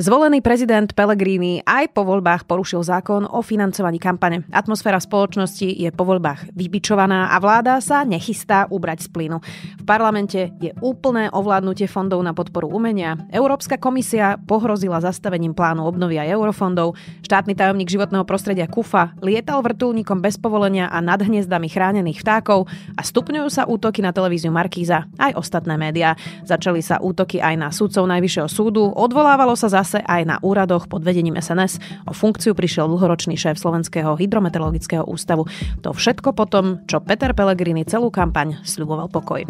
Zvolený prezident Pellegrini aj po voľbách porušil zákon o financovaní kampane. Atmosféra spoločnosti je po voľbách vybičovaná a vláda sa nechystá ubrať z plynu. V parlamente je úplné ovládnutie fondov na podporu umenia. Európska komisia pohrozila zastavením plánu obnovy aj eurofondov. Štátny tajomník životného prostredia Kufa lietal vrtulníkom bez povolenia a nad hniezdami chránených vtákov a stupňujú sa útoky na televíziu Markíza aj ostatné médiá. Začali sa útoky aj na súdcov Najvyššieho súdu, odvolávalo sa za čase aj na úradoch pod vedením SNS o funkciu prišiel dlhoročný šéf Slovenského hydrometeorologického ústavu. To všetko potom, čo Peter Pellegrini celú kampaň sľuboval pokoj.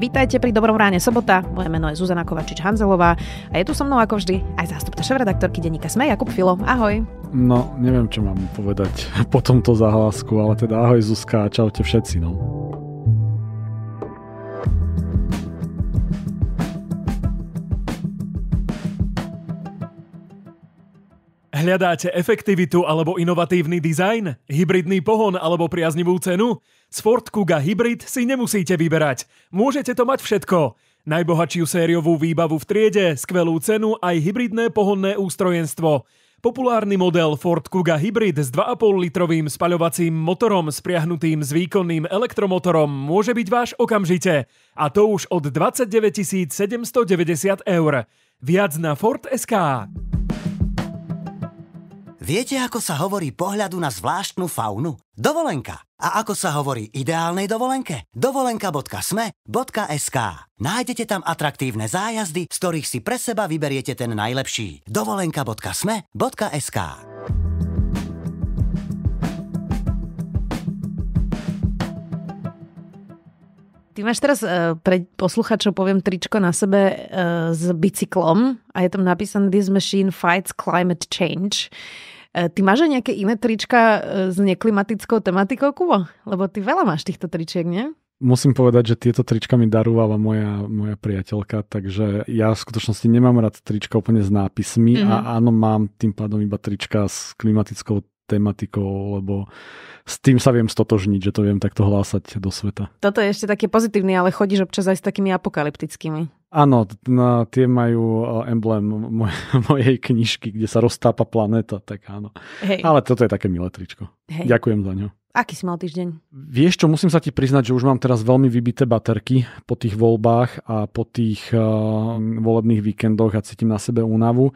Vítajte pri Dobrom ráne sobota. Moje meno je Zuzana Kovačič-Hanzelová a je tu so mnou ako vždy aj zástupca šéf-redaktorky denníka Sme Jakub Filo. Ahoj. No, neviem, čo mám povedať po tomto zahlásku, ale teda ahoj Zuzka a čaute všetci. No. Hľadáte efektivitu alebo inovatívny dizajn, hybridný pohon alebo priaznivú cenu? Z Ford Kuga Hybrid si nemusíte vyberať. Môžete to mať všetko. Najbohatšiu sériovú výbavu v triede, skvelú cenu aj hybridné pohonné ústrojenstvo. Populárny model Ford Kuga Hybrid s 2,5 litrovým spaľovacím motorom spriahnutým s výkonným elektromotorom môže byť váš okamžite. A to už od 29 790 eur. Viac na SK. Viete, ako sa hovorí pohľadu na zvláštnu faunu? Dovolenka. A ako sa hovorí ideálnej dovolenke? dovolenka.sme.sk Nájdete tam atraktívne zájazdy, z ktorých si pre seba vyberiete ten najlepší. dovolenka.sme.sk Ty máš teraz uh, pre posluchačov, poviem, tričko na sebe uh, s bicyklom a je tam napísané This machine fights climate change. E, ty máš aj nejaké iné trička e, s neklimatickou tematikou, Kubo? Lebo ty veľa máš týchto tričiek, nie? Musím povedať, že tieto trička mi darúvala moja, moja priateľka, takže ja v skutočnosti nemám rád trička úplne s nápismi mm-hmm. a mhm. áno, mám tým pádom iba trička s klimatickou tematikou, lebo s tým sa viem stotožniť, že to viem takto hlásať do sveta. Toto je ešte také pozitívne, ale chodíš občas aj s takými apokalyptickými. Áno, na, tie majú e, emblém moj, mojej knižky, kde sa roztápa planéta, tak áno. Hej. Ale toto je také milé tričko. Hej. Ďakujem za ňo. Aký si mal týždeň? Vieš čo, musím sa ti priznať, že už mám teraz veľmi vybité baterky po tých voľbách a po tých uh, volebných víkendoch a cítim na sebe únavu.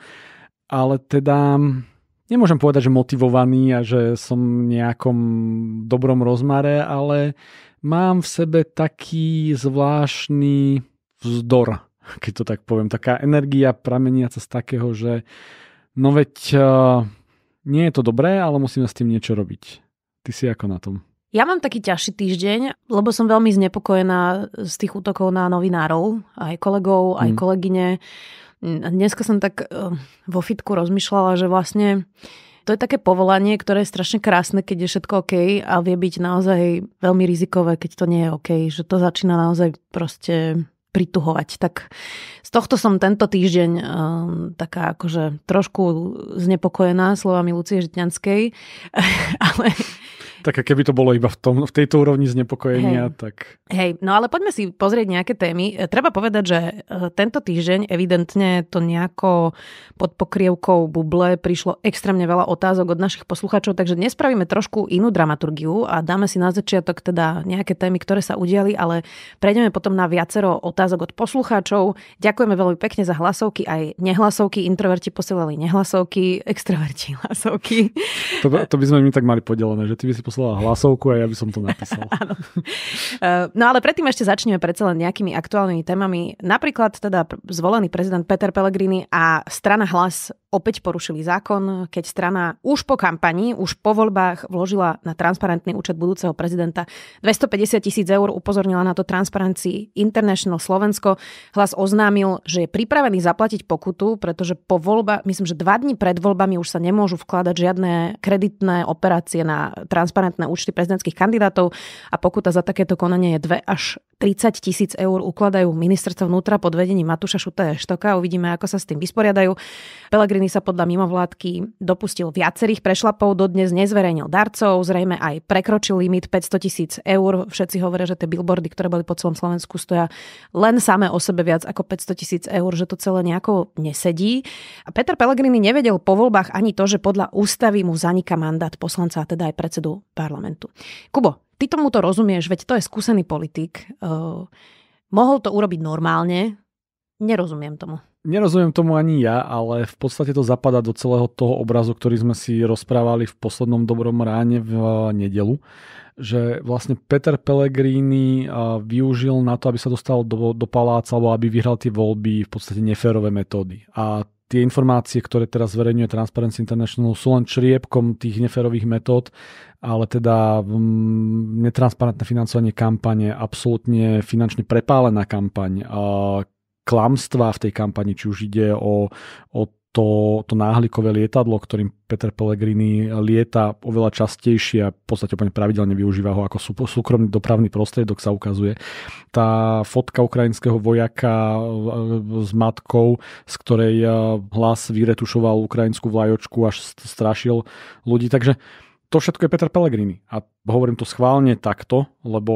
Ale teda nemôžem povedať, že motivovaný a že som v nejakom dobrom rozmare, ale mám v sebe taký zvláštny vzdor, keď to tak poviem. Taká energia prameniaca z takého, že no veď uh, nie je to dobré, ale musíme s tým niečo robiť. Ty si ako na tom? Ja mám taký ťažší týždeň, lebo som veľmi znepokojená z tých útokov na novinárov, aj kolegov, aj mm. kolegyne. Dneska som tak eh, vo fitku rozmýšľala, že vlastne to je také povolanie, ktoré je strašne krásne, keď je všetko OK a vie byť naozaj veľmi rizikové, keď to nie je OK, že to začína naozaj proste prituhovať. Tak z tohto som tento týždeň um, taká akože trošku znepokojená slovami Lucie Žitňanskej, ale tak keby to bolo iba v, tom, v tejto úrovni znepokojenia, hey. tak... Hej, no ale poďme si pozrieť nejaké témy. E, treba povedať, že e, tento týždeň evidentne to nejako pod pokrievkou buble prišlo extrémne veľa otázok od našich poslucháčov, takže dnes spravíme trošku inú dramaturgiu a dáme si na začiatok teda nejaké témy, ktoré sa udiali, ale prejdeme potom na viacero otázok od poslucháčov. Ďakujeme veľmi pekne za hlasovky, aj nehlasovky. Introverti posielali nehlasovky, extroverti hlasovky. To, to by sme my tak mali podelené, že ty by si poslala hlasovku a ja by som to napísal. E, no ale predtým ešte začneme predsa len nejakými aktuálnymi témami. Napríklad teda zvolený prezident Peter Pellegrini a strana Hlas opäť porušili zákon, keď strana už po kampani, už po voľbách vložila na transparentný účet budúceho prezidenta 250 tisíc eur, upozornila na to Transparency International Slovensko. Hlas oznámil, že je pripravený zaplatiť pokutu, pretože po voľba, myslím, že dva dní pred voľbami už sa nemôžu vkladať žiadne kreditné operácie na transparentný transparentné účty prezidentských kandidátov a pokuta za takéto konanie je 2 až 30 tisíc eur ukladajú ministerstvo vnútra pod vedením Matuša Šutého Štoka. Uvidíme, ako sa s tým vysporiadajú. Pelegrini sa podľa mimovládky dopustil viacerých prešlapov, dodnes nezverejnil darcov, zrejme aj prekročil limit 500 tisíc eur. Všetci hovoria, že tie billboardy, ktoré boli po celom Slovensku, stoja len samé o sebe viac ako 500 tisíc eur, že to celé nejako nesedí. A Peter Pellegrini nevedel po voľbách ani to, že podľa ústavy mu zanika mandát poslanca, a teda aj predsedu parlamentu. Kubo, ty tomu to rozumieš, veď to je skúsený politik. Uh, mohol to urobiť normálne, Nerozumiem tomu. Nerozumiem tomu ani ja, ale v podstate to zapadá do celého toho obrazu, ktorý sme si rozprávali v poslednom dobrom ráne v e, nedelu, že vlastne Peter Pellegrini e, využil na to, aby sa dostal do, do paláca alebo aby vyhral tie voľby v podstate neférové metódy. A tie informácie, ktoré teraz zverejňuje Transparency International, sú len čriepkom tých neferových metód, ale teda mm, netransparentné financovanie kampane, absolútne finančne prepálená kampaň, Klamstva klamstvá v tej kampani, či už ide o, o to, to náhlikové lietadlo, ktorým Peter Pellegrini lieta oveľa častejšie a v podstate úplne pravidelne využíva ho ako súkromný dopravný prostriedok, sa ukazuje. Tá fotka ukrajinského vojaka e, e, s matkou, z ktorej e, hlas vyretušoval ukrajinskú vlajočku, až strašil ľudí. Takže to všetko je Peter Pellegrini. A hovorím to schválne takto, lebo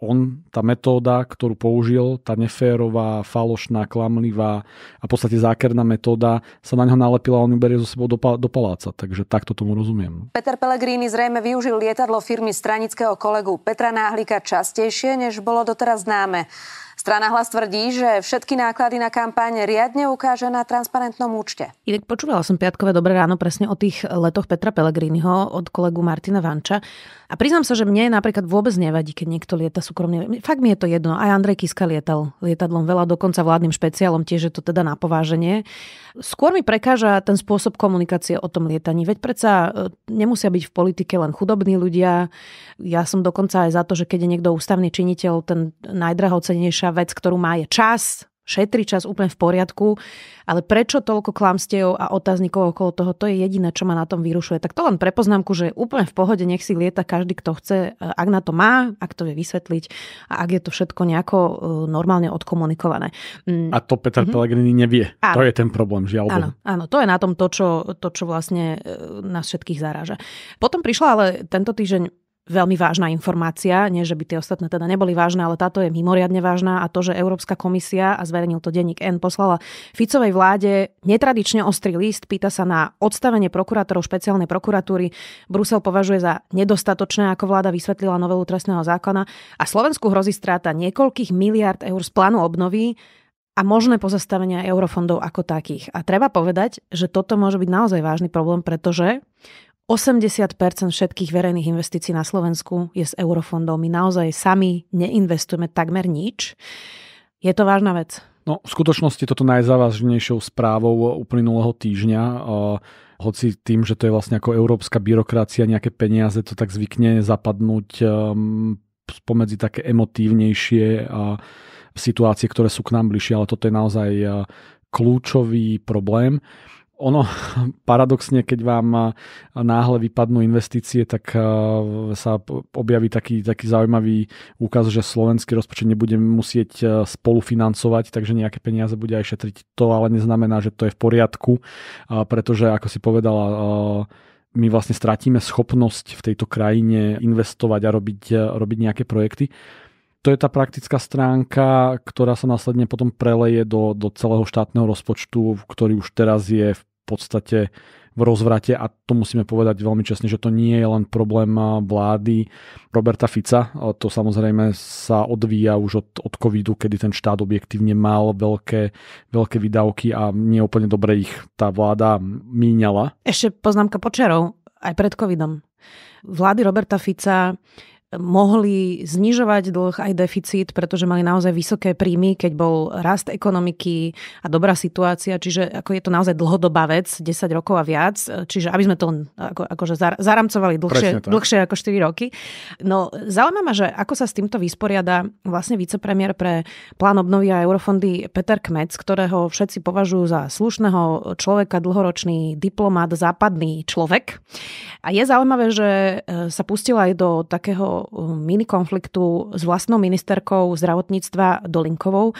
on, tá metóda, ktorú použil, tá neférová, falošná, klamlivá a v podstate zákerná metóda sa na neho nalepila a on ju berie zo sebou do, do paláca. Takže takto tomu rozumiem. Peter Pellegrini zrejme využil lietadlo firmy stranického kolegu Petra Náhlika častejšie, než bolo doteraz známe. Strana hlas tvrdí, že všetky náklady na kampaň riadne ukáže na transparentnom účte. Inak počúvala som piatkové dobré ráno presne o tých letoch Petra Pellegriniho od kolegu Martina Vanča. A priznám sa, že mne napríklad vôbec nevadí, keď niekto lieta súkromne. Fakt mi je to jedno. Aj Andrej Kiska lietal lietadlom veľa, dokonca vládnym špeciálom, tiež je to teda na pováženie. Skôr mi prekáža ten spôsob komunikácie o tom lietaní. Veď predsa e, nemusia byť v politike len chudobní ľudia. Ja som dokonca aj za to, že keď je niekto ústavný činiteľ, ten najdrahocenejšia vec, ktorú má, je čas, šetri čas úplne v poriadku, ale prečo toľko klamstiev a otáznikov okolo toho, to je jediné, čo ma na tom vyrušuje. Tak to len pre poznámku, že úplne v pohode nech si lieta každý, kto chce, e, ak na to má, ak to vie vysvetliť a ak je to všetko nejako e, normálne odkomunikované. Mm. A to Peter mm-hmm. Pellegrini nevie. Áno. To je ten problém, žiaľ. Áno, áno, to je na tom to čo, to, čo vlastne e, nás všetkých zaráža. Potom prišla ale tento týždeň veľmi vážna informácia, nie že by tie ostatné teda neboli vážne, ale táto je mimoriadne vážna a to, že Európska komisia a zverejnil to denník N poslala Ficovej vláde netradične ostrý list, pýta sa na odstavenie prokurátorov špeciálnej prokuratúry. Brusel považuje za nedostatočné, ako vláda vysvetlila novelu trestného zákona a Slovensku hrozí stráta niekoľkých miliard eur z plánu obnovy a možné pozastavenia eurofondov ako takých. A treba povedať, že toto môže byť naozaj vážny problém, pretože 80 všetkých verejných investícií na Slovensku je s eurofondov. My naozaj sami neinvestujeme takmer nič. Je to vážna vec. No, v skutočnosti toto najzávažnejšou správou uplynulého týždňa hoci tým, že to je vlastne ako európska byrokracia, nejaké peniaze, to tak zvykne zapadnúť um, spomedzi také emotívnejšie uh, situácie, ktoré sú k nám bližšie, ale toto je naozaj uh, kľúčový problém ono paradoxne, keď vám náhle vypadnú investície, tak sa objaví taký, taký zaujímavý úkaz, že slovenský rozpočet nebude musieť spolufinancovať, takže nejaké peniaze bude aj šetriť. To ale neznamená, že to je v poriadku, pretože ako si povedala, my vlastne stratíme schopnosť v tejto krajine investovať a robiť, robiť nejaké projekty to je tá praktická stránka, ktorá sa následne potom preleje do, do celého štátneho rozpočtu, ktorý už teraz je v podstate v rozvrate a to musíme povedať veľmi čestne, že to nie je len problém eh, vlády Roberta Fica. Eh, to samozrejme sa odvíja už od, od covidu, kedy ten štát objektívne mal veľké, veľké výdavky a neúplne dobre ich tá vláda míňala. Ešte poznámka počerov aj pred covidom. Vlády Roberta Fica mohli znižovať dlh aj deficit, pretože mali naozaj vysoké príjmy, keď bol rast ekonomiky a dobrá situácia, čiže ako je to naozaj dlhodobá vec, 10 rokov a viac, čiže aby sme to ako, akože zaramcovali dlhšie, dlhšie ako 4 roky. No zaujímavé, ma, že ako sa s týmto vysporiada vlastne vicepremier pre plán obnovy a eurofondy Peter Kmec, ktorého všetci považujú za slušného človeka, dlhoročný diplomat, západný človek. A je zaujímavé, že e, sa pustila aj do takého minikonfliktu s vlastnou ministerkou zdravotníctva Dolinkovou.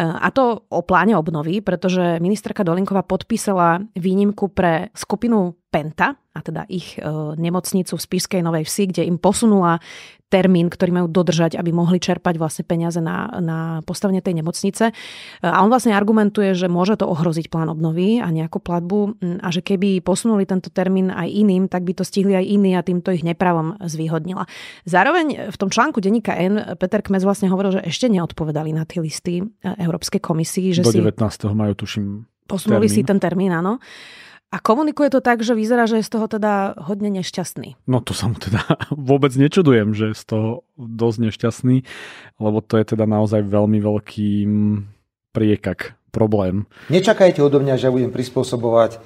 A to o pláne obnovy, pretože ministerka Dolinková podpísala výnimku pre skupinu Penta, a teda ich e, nemocnicu v Spišskej Novej Vsi, kde im posunula termín, ktorý majú dodržať, aby mohli čerpať vlastne peniaze na, na postavenie tej nemocnice. E, a on vlastne argumentuje, že môže to ohroziť plán obnovy a nejakú platbu a že keby posunuli tento termín aj iným, tak by to stihli aj iní a týmto ich nepravom zvýhodnila. Zároveň v tom článku denníka N Peter Kmec vlastne hovoril, že ešte neodpovedali na tie listy e, Európskej komisii. Že Do 19. Si... majú, tuším, Posunuli termín. si ten termín, áno. A komunikuje to tak, že vyzerá, že je z toho teda hodne nešťastný. No to sa mu teda vôbec nečudujem, že je z toho dosť nešťastný, lebo to je teda naozaj veľmi veľký mm, priekak, problém. Nečakajte odo mňa, že budem prispôsobovať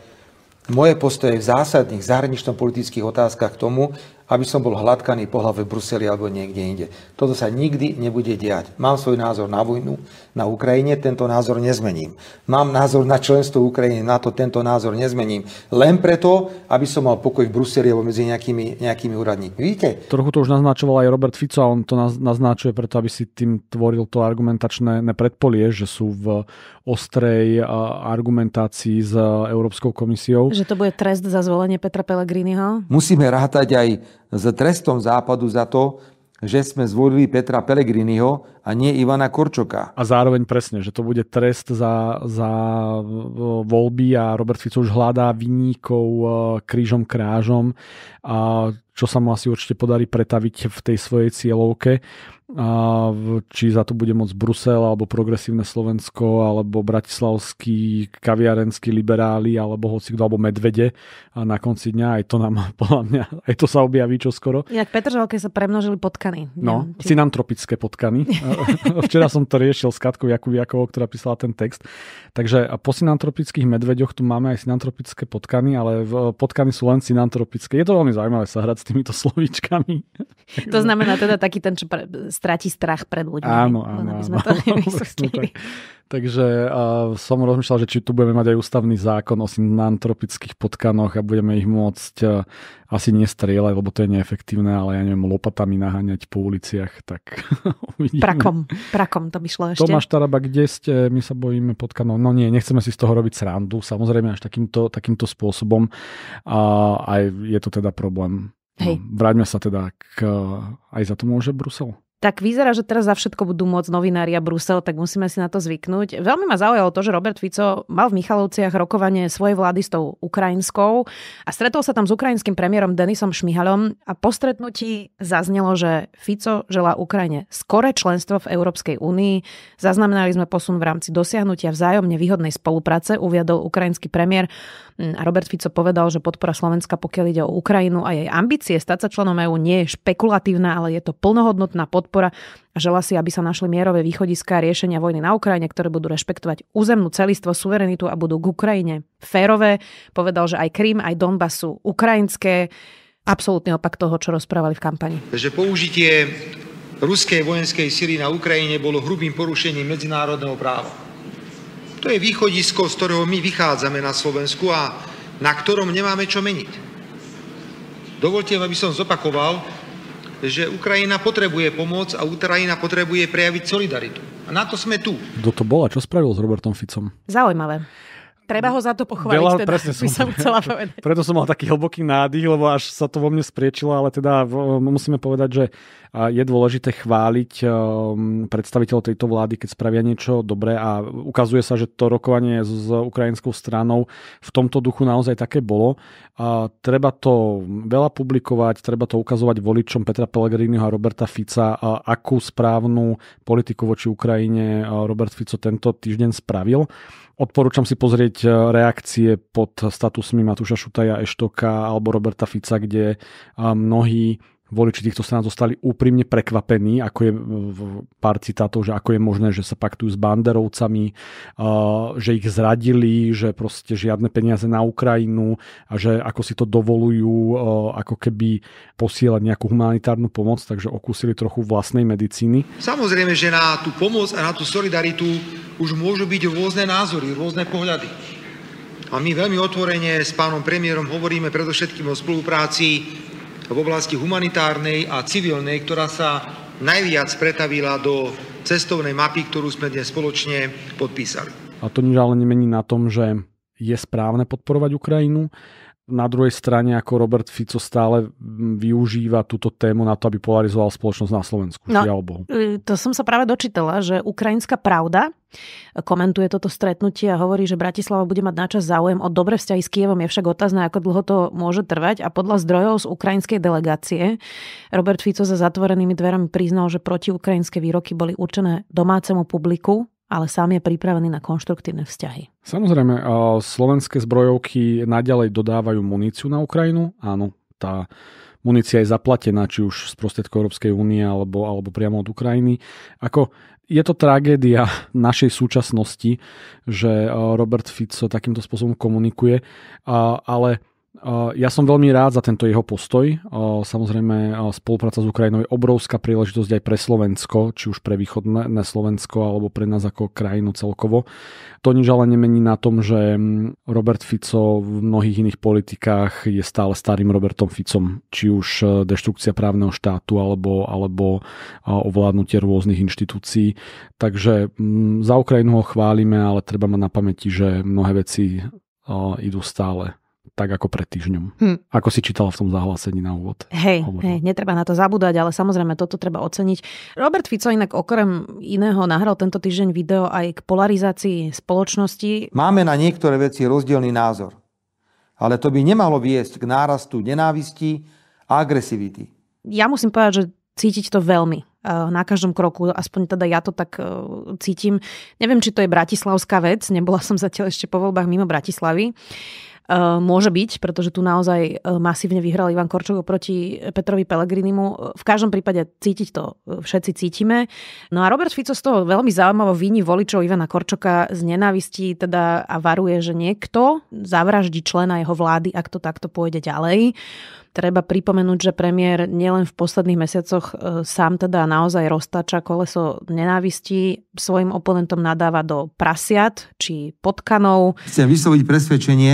moje postoje v zásadných zahranično-politických otázkach k tomu, aby som bol hladkaný po hlave v Bruseli alebo niekde inde. Toto sa nikdy nebude diať. Mám svoj názor na vojnu na Ukrajine, tento názor nezmením. Mám názor na členstvo Ukrajiny na to, tento názor nezmením. Len preto, aby som mal pokoj v Bruseli alebo medzi nejakými, nejakými úradníkmi. Vidíte? Trochu to už naznačoval aj Robert Fico a on to naznačuje preto, aby si tým tvoril to argumentačné nepredpolie, že sú v ostrej argumentácii s Európskou komisiou. Že to bude trest za zvolenie Petra Pellegriniho? Musíme rátať aj s trestom západu za to, že sme zvolili Petra Pelegriniho a nie Ivana Korčoka. A zároveň presne, že to bude trest za, za voľby a Robert Fico už hľadá vyníkov eh, krížom krážom. A čo sa mu asi určite podarí pretaviť v tej svojej cieľovke. A či za to bude môcť Brusel, alebo Progresívne Slovensko, alebo Bratislavský kaviarenský liberáli, alebo kto, alebo Medvede. A na konci dňa aj to nám, podľa mňa, aj to sa objaví čo skoro. Inak Petržalke sa premnožili potkany. No, či... synantropické potkany. Včera som to riešil s Katkou Jakubiakovou, ktorá písala ten text. Takže po synantropických medveďoch tu máme aj synantropické potkany, ale potkany sú len synantropické. Je to veľmi zaujímavé sa hrať s týmito slovíčkami. To znamená teda taký ten, čo pre, stráti strach pred ľuďmi. Áno, áno. áno. sme to tak. Takže uh, som rozmýšľal, že či tu budeme mať aj ústavný zákon o synantropických potkanoch a budeme ich môcť uh, asi nestrieľať, lebo to je neefektívne, ale ja neviem, lopatami naháňať po uliciach, tak uvidíme. Prakom, prakom to by šlo ešte. Tomáš Taraba, kde ste? My sa bojíme potkanov. No nie, nechceme si z toho robiť srandu, samozrejme až takýmto, takýmto spôsobom. A aj je to teda problém. Hej. No, vráťme sa teda k, eh, aj za to môže Brusel? tak vyzerá, že teraz za všetko budú môcť novinári a Brusel, tak musíme si na to zvyknúť. Veľmi ma zaujalo to, že Robert Fico mal v Michalovciach rokovanie svojej vlády s tou ukrajinskou a stretol sa tam s ukrajinským premiérom Denisom Šmihalom a po stretnutí zaznelo, že Fico želá Ukrajine skore členstvo v Európskej únii. Zaznamenali sme posun v rámci dosiahnutia vzájomne výhodnej spolupráce, uviadol ukrajinský premiér. Mm, a Robert Fico povedal, že podpora Slovenska, pokiaľ ide o Ukrajinu a jej ambície stať sa členom EÚ nie je špekulatívna, ale je to plnohodnotná podpora podpora a žela si, aby sa našli mierové východiska a riešenia vojny na Ukrajine, ktoré budú rešpektovať územnú celistvo, suverenitu a budú k Ukrajine férové. Povedal, že aj Krym, aj Donbass sú ukrajinské. Absolutný opak toho, čo rozprávali v kampani. Že použitie ruskej vojenskej síly na Ukrajine bolo hrubým porušením medzinárodného práva. To je východisko, z ktorého my vychádzame na Slovensku a na ktorom nemáme čo meniť. Dovolte, aby som zopakoval, že Ukrajina potrebuje pomoc a Ukrajina potrebuje prejaviť solidaritu. A na to sme tu. Kto to bola? čo spravil s Robertom Ficom? Zaujímavé. Treba ho za to pochváliť, Veľa, teda, presne som, som chcela povedať. Preto som mal taký hlboký nádych, lebo až sa to vo mne spriečilo, ale teda musíme povedať, že je dôležité chváliť predstaviteľov tejto vlády, keď spravia niečo dobré a ukazuje sa, že to rokovanie s ukrajinskou stranou v tomto duchu naozaj také bolo. A treba to veľa publikovať, treba to ukazovať voličom Petra Pellegriniho a Roberta Fica, a akú správnu politiku voči Ukrajine Robert Fico tento týždeň spravil. Odporúčam si pozrieť e, reakcie pod statusmi Matúša Šutaja, Eštoka alebo Roberta Fica, kde mnohí voliči týchto strán zostali úprimne prekvapení, ako je v pár citátov, že ako je možné, že sa paktujú s banderovcami, že ich zradili, že proste žiadne peniaze na Ukrajinu a že ako si to dovolujú ako keby posielať nejakú humanitárnu pomoc, takže okúsili trochu vlastnej medicíny. Samozrejme, že na tú pomoc a na tú solidaritu už môžu byť rôzne názory, rôzne pohľady. A my veľmi otvorene s pánom premiérom hovoríme predovšetkým o spolupráci v oblasti humanitárnej a civilnej, ktorá sa najviac pretavila do cestovnej mapy, ktorú sme dnes spoločne podpísali. A to nič ale nemení na tom, že je správne podporovať Ukrajinu na druhej strane, ako Robert Fico stále využíva túto tému na to, aby polarizoval spoločnosť na Slovensku. No, Bohu. E, to som sa práve dočítala, že ukrajinská pravda komentuje toto stretnutie a hovorí, že Bratislava bude mať načas záujem o dobre vzťahy s Kievom. Je však otázne, ako dlho to môže trvať a podľa zdrojov z ukrajinskej delegácie Robert Fico za zatvorenými dverami priznal, že protiukrajinské výroky boli určené domácemu publiku, ale sám je pripravený na konštruktívne vzťahy. Samozrejme, slovenské zbrojovky naďalej dodávajú muníciu na Ukrajinu. Áno, tá munícia je zaplatená či už z prostriedkov Európskej únie alebo, alebo priamo od Ukrajiny. Ako je to tragédia našej súčasnosti, že Robert Fico takýmto spôsobom komunikuje, ale ja som veľmi rád za tento jeho postoj. Samozrejme, spolupráca s Ukrajinou je obrovská príležitosť aj pre Slovensko, či už pre východné Slovensko alebo pre nás ako krajinu celkovo. To nič ale nemení na tom, že mm, Robert Fico v mnohých iných politikách je stále starým Robertom Ficom, či už e, deštrukcia právneho štátu alebo, alebo ovládnutie rôznych inštitúcií. Takže mm, za Ukrajinu ho chválime, ale treba mať na pamäti, že mnohé veci idú stále tak ako pred týždňom. Hm. Ako si čítala v tom zahlásení na úvod. Hej, hej, netreba na to zabúdať, ale samozrejme toto treba oceniť. Robert Fico inak okrem iného nahral tento týždeň video aj k polarizácii spoločnosti. Máme na niektoré veci rozdielný názor, ale to by nemalo viesť k nárastu nenávisti a agresivity. Ja musím povedať, že cítiť to veľmi eh, na každom kroku, aspoň teda ja to tak eh, cítim. Neviem, či to je bratislavská vec, nebola som zatiaľ ešte po voľbách mimo Bratislavy. Eh, môže byť, pretože tu naozaj eh, masívne vyhral Ivan Korčok proti Petrovi Pelegrinimu. V každom prípade cítiť to eh, všetci cítime. No a Robert Fico z toho veľmi zaujímavo víni voličov Ivana Korčoka z nenávistí teda a varuje, že niekto zavraždí člena jeho vlády, ak to takto pôjde ďalej. Treba pripomenúť, že premiér nielen v posledných mesiacoch sám teda naozaj roztača koleso nenávisti, svojim oponentom nadáva do prasiat či potkanov. Chcem vysloviť presvedčenie,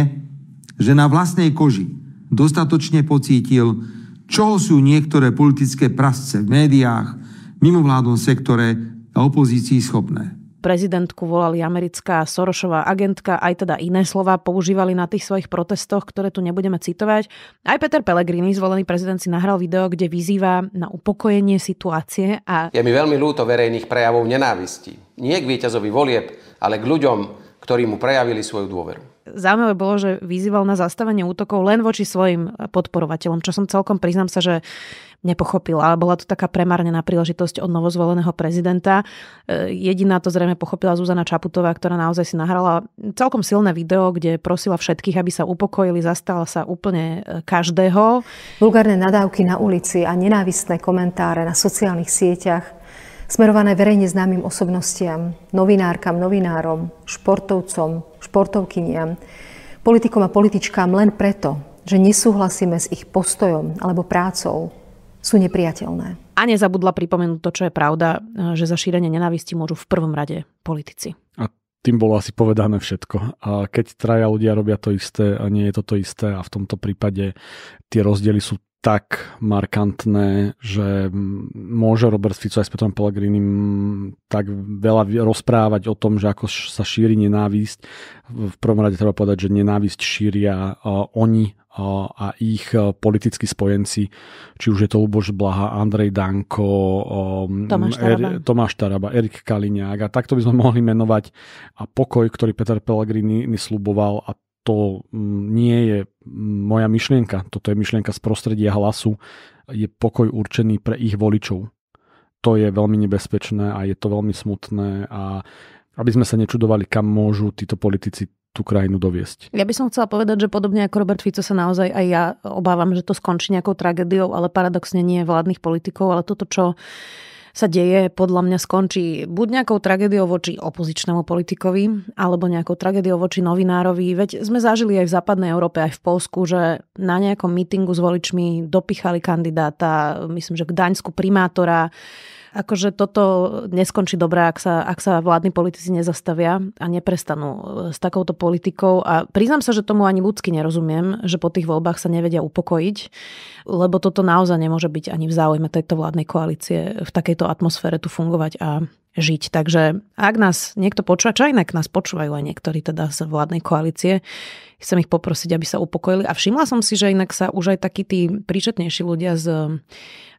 že na vlastnej koži dostatočne pocítil, čo sú niektoré politické prasce v médiách, mimovládnom sektore a opozícii schopné. Prezidentku volali americká Sorošová agentka, aj teda iné slova používali na tých svojich protestoch, ktoré tu nebudeme citovať. Aj Peter Pellegrini, zvolený prezident, si nahral video, kde vyzýva na upokojenie situácie a... Je mi veľmi ľúto verejných prejavov nenávistí. Nie k víťazovi volieb, ale k ľuďom, ktorí mu prejavili svoju dôveru zaujímavé bolo, že vyzýval na zastavenie útokov len voči svojim podporovateľom, čo som celkom priznám sa, že nepochopila. Bola to taká premárnená príležitosť od novozvoleného prezidenta. E, jediná to zrejme pochopila Zuzana Čaputová, ktorá naozaj si nahrala celkom silné video, kde prosila všetkých, aby sa upokojili, zastala sa úplne e, každého. Vulgárne nadávky na ulici a nenávistné komentáre na sociálnych sieťach smerované verejne známym osobnostiam, novinárkam, novinárom, športovcom, športovkyniam, politikom a političkám len preto, že nesúhlasíme s ich postojom alebo prácou, sú nepriateľné. A nezabudla pripomenúť to, čo je pravda, že za šírenie nenávisti môžu v prvom rade politici. A tým bolo asi povedané všetko. A keď traja ľudia robia to isté a nie je to to isté a v tomto prípade tie rozdiely sú tak markantné, že môže Robert Fico aj s Petrom Pellegrinim tak veľa rozprávať o tom, že ako sa šíri nenávisť. V prvom rade treba povedať, že nenávisť šíria uh, oni uh, a ich uh, politickí spojenci, či už je to Luboš Blaha, Andrej Danko, um, Tomáš, Taraba. Er, Tomáš Taraba, Erik Kaliňák a takto by sme mohli menovať a pokoj, ktorý Peter Pellegrini sluboval a to mm, nie je mm, moja myšlienka, toto je myšlienka z prostredia hlasu, je pokoj určený pre ich voličov. To je veľmi nebezpečné a je to veľmi smutné a aby sme sa nečudovali, kam môžu títo politici tú krajinu doviesť. Ja by som chcela povedať, že podobne ako Robert Fico sa naozaj aj ja obávam, že to skončí nejakou tragédiou, ale paradoxne nie vládnych politikov, ale toto, čo sa deje, podľa mňa skončí buď nejakou tragédiou voči opozičnému politikovi, alebo nejakou tragédiou voči novinárovi. Veď sme zažili aj v západnej Európe, aj v Polsku, že na nejakom mítingu s voličmi dopichali kandidáta, myslím, že k Daňsku primátora, akože toto neskončí dobré, ak sa, ak sa vládni politici nezastavia a neprestanú e, s takouto politikou. A priznám sa, že tomu ani ľudsky nerozumiem, že po tých voľbách sa nevedia upokojiť, lebo toto naozaj nemôže byť ani v záujme tejto vládnej koalície v takejto atmosfére tu fungovať a žiť. Takže ak nás niekto počúva, čo inak nás počúvajú aj niektorí teda z vládnej koalície, chcem ich poprosiť, aby sa upokojili. A všimla som si, že inak sa už aj takí tí príčetnejší ľudia z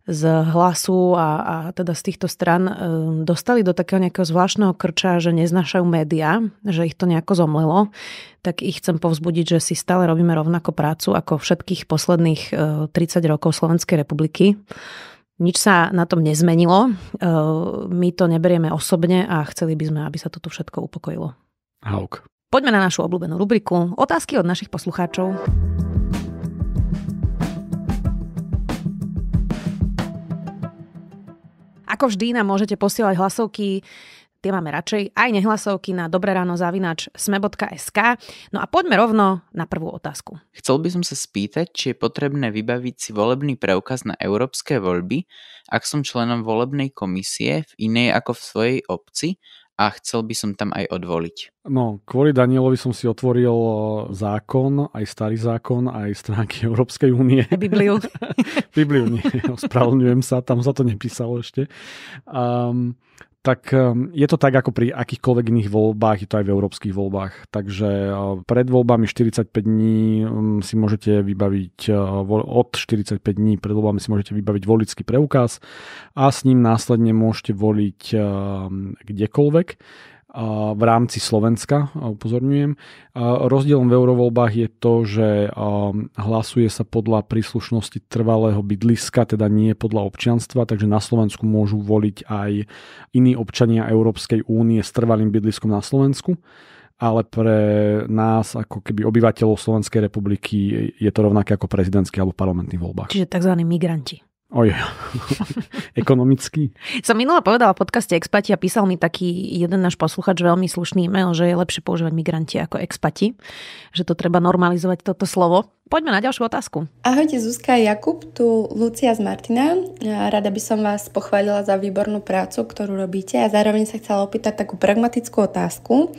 z hlasu a, a teda z týchto stran eh, dostali do takého nejakého zvláštneho krča, že neznášajú médiá, že ich to nejako zomlelo, tak ich chcem povzbudiť, že si stále robíme rovnako prácu ako všetkých posledných 30 eh, rokov Slovenskej republiky. Nič sa na tom nezmenilo, eh, my to neberieme osobne a chceli by sme, aby sa toto všetko upokojilo. Hauk. Poďme na našu obľúbenú rubriku Otázky od našich poslucháčov. Ako vždy nám môžete posielať hlasovky tie máme radšej, aj nehlasovky na dobré ráno zavinač sme.sk. No a poďme rovno na prvú otázku. Chcel by som sa spýtať, či je potrebné vybaviť si volebný preukaz na európske voľby, ak som členom volebnej komisie v inej ako v svojej obci a chcel by som tam aj odvoliť. No, kvôli Danielovi som si otvoril eh, zákon, aj starý zákon, aj stránky Európskej únie. Bibliu. Bibliu nie, ospravedlňujem sa, tam sa to nepísalo ešte. Um, tak ehm, je to tak ako pri akýchkoľvek iných voľbách, je to aj v európskych voľbách. Takže eh, pred voľbami 45 dní ehm, si môžete vybaviť, eh, od 45 dní pred voľbami si môžete vybaviť voličský preukaz a s ním následne môžete voliť ehm, kdekoľvek v rámci Slovenska, upozorňujem. Rozdielom v eurovoľbách je to, že hlasuje sa podľa príslušnosti trvalého bydliska, teda nie podľa občianstva, takže na Slovensku môžu voliť aj iní občania Európskej únie s trvalým bydliskom na Slovensku ale pre nás ako keby obyvateľov Slovenskej republiky je to rovnaké ako prezidentský alebo parlamentný voľbách. Čiže tzv. migranti. Oj, ekonomicky. Som minula povedala v podcaste Expati a písal mi taký jeden náš posluchač veľmi slušný e-mail, že je lepšie používať migranti ako expati, že to treba normalizovať toto slovo. Poďme na ďalšiu otázku. Ahojte Zuzka Jakub, tu Lucia z Martina. Rada by som vás pochválila za výbornú prácu, ktorú robíte a zároveň sa chcela opýtať takú pragmatickú otázku.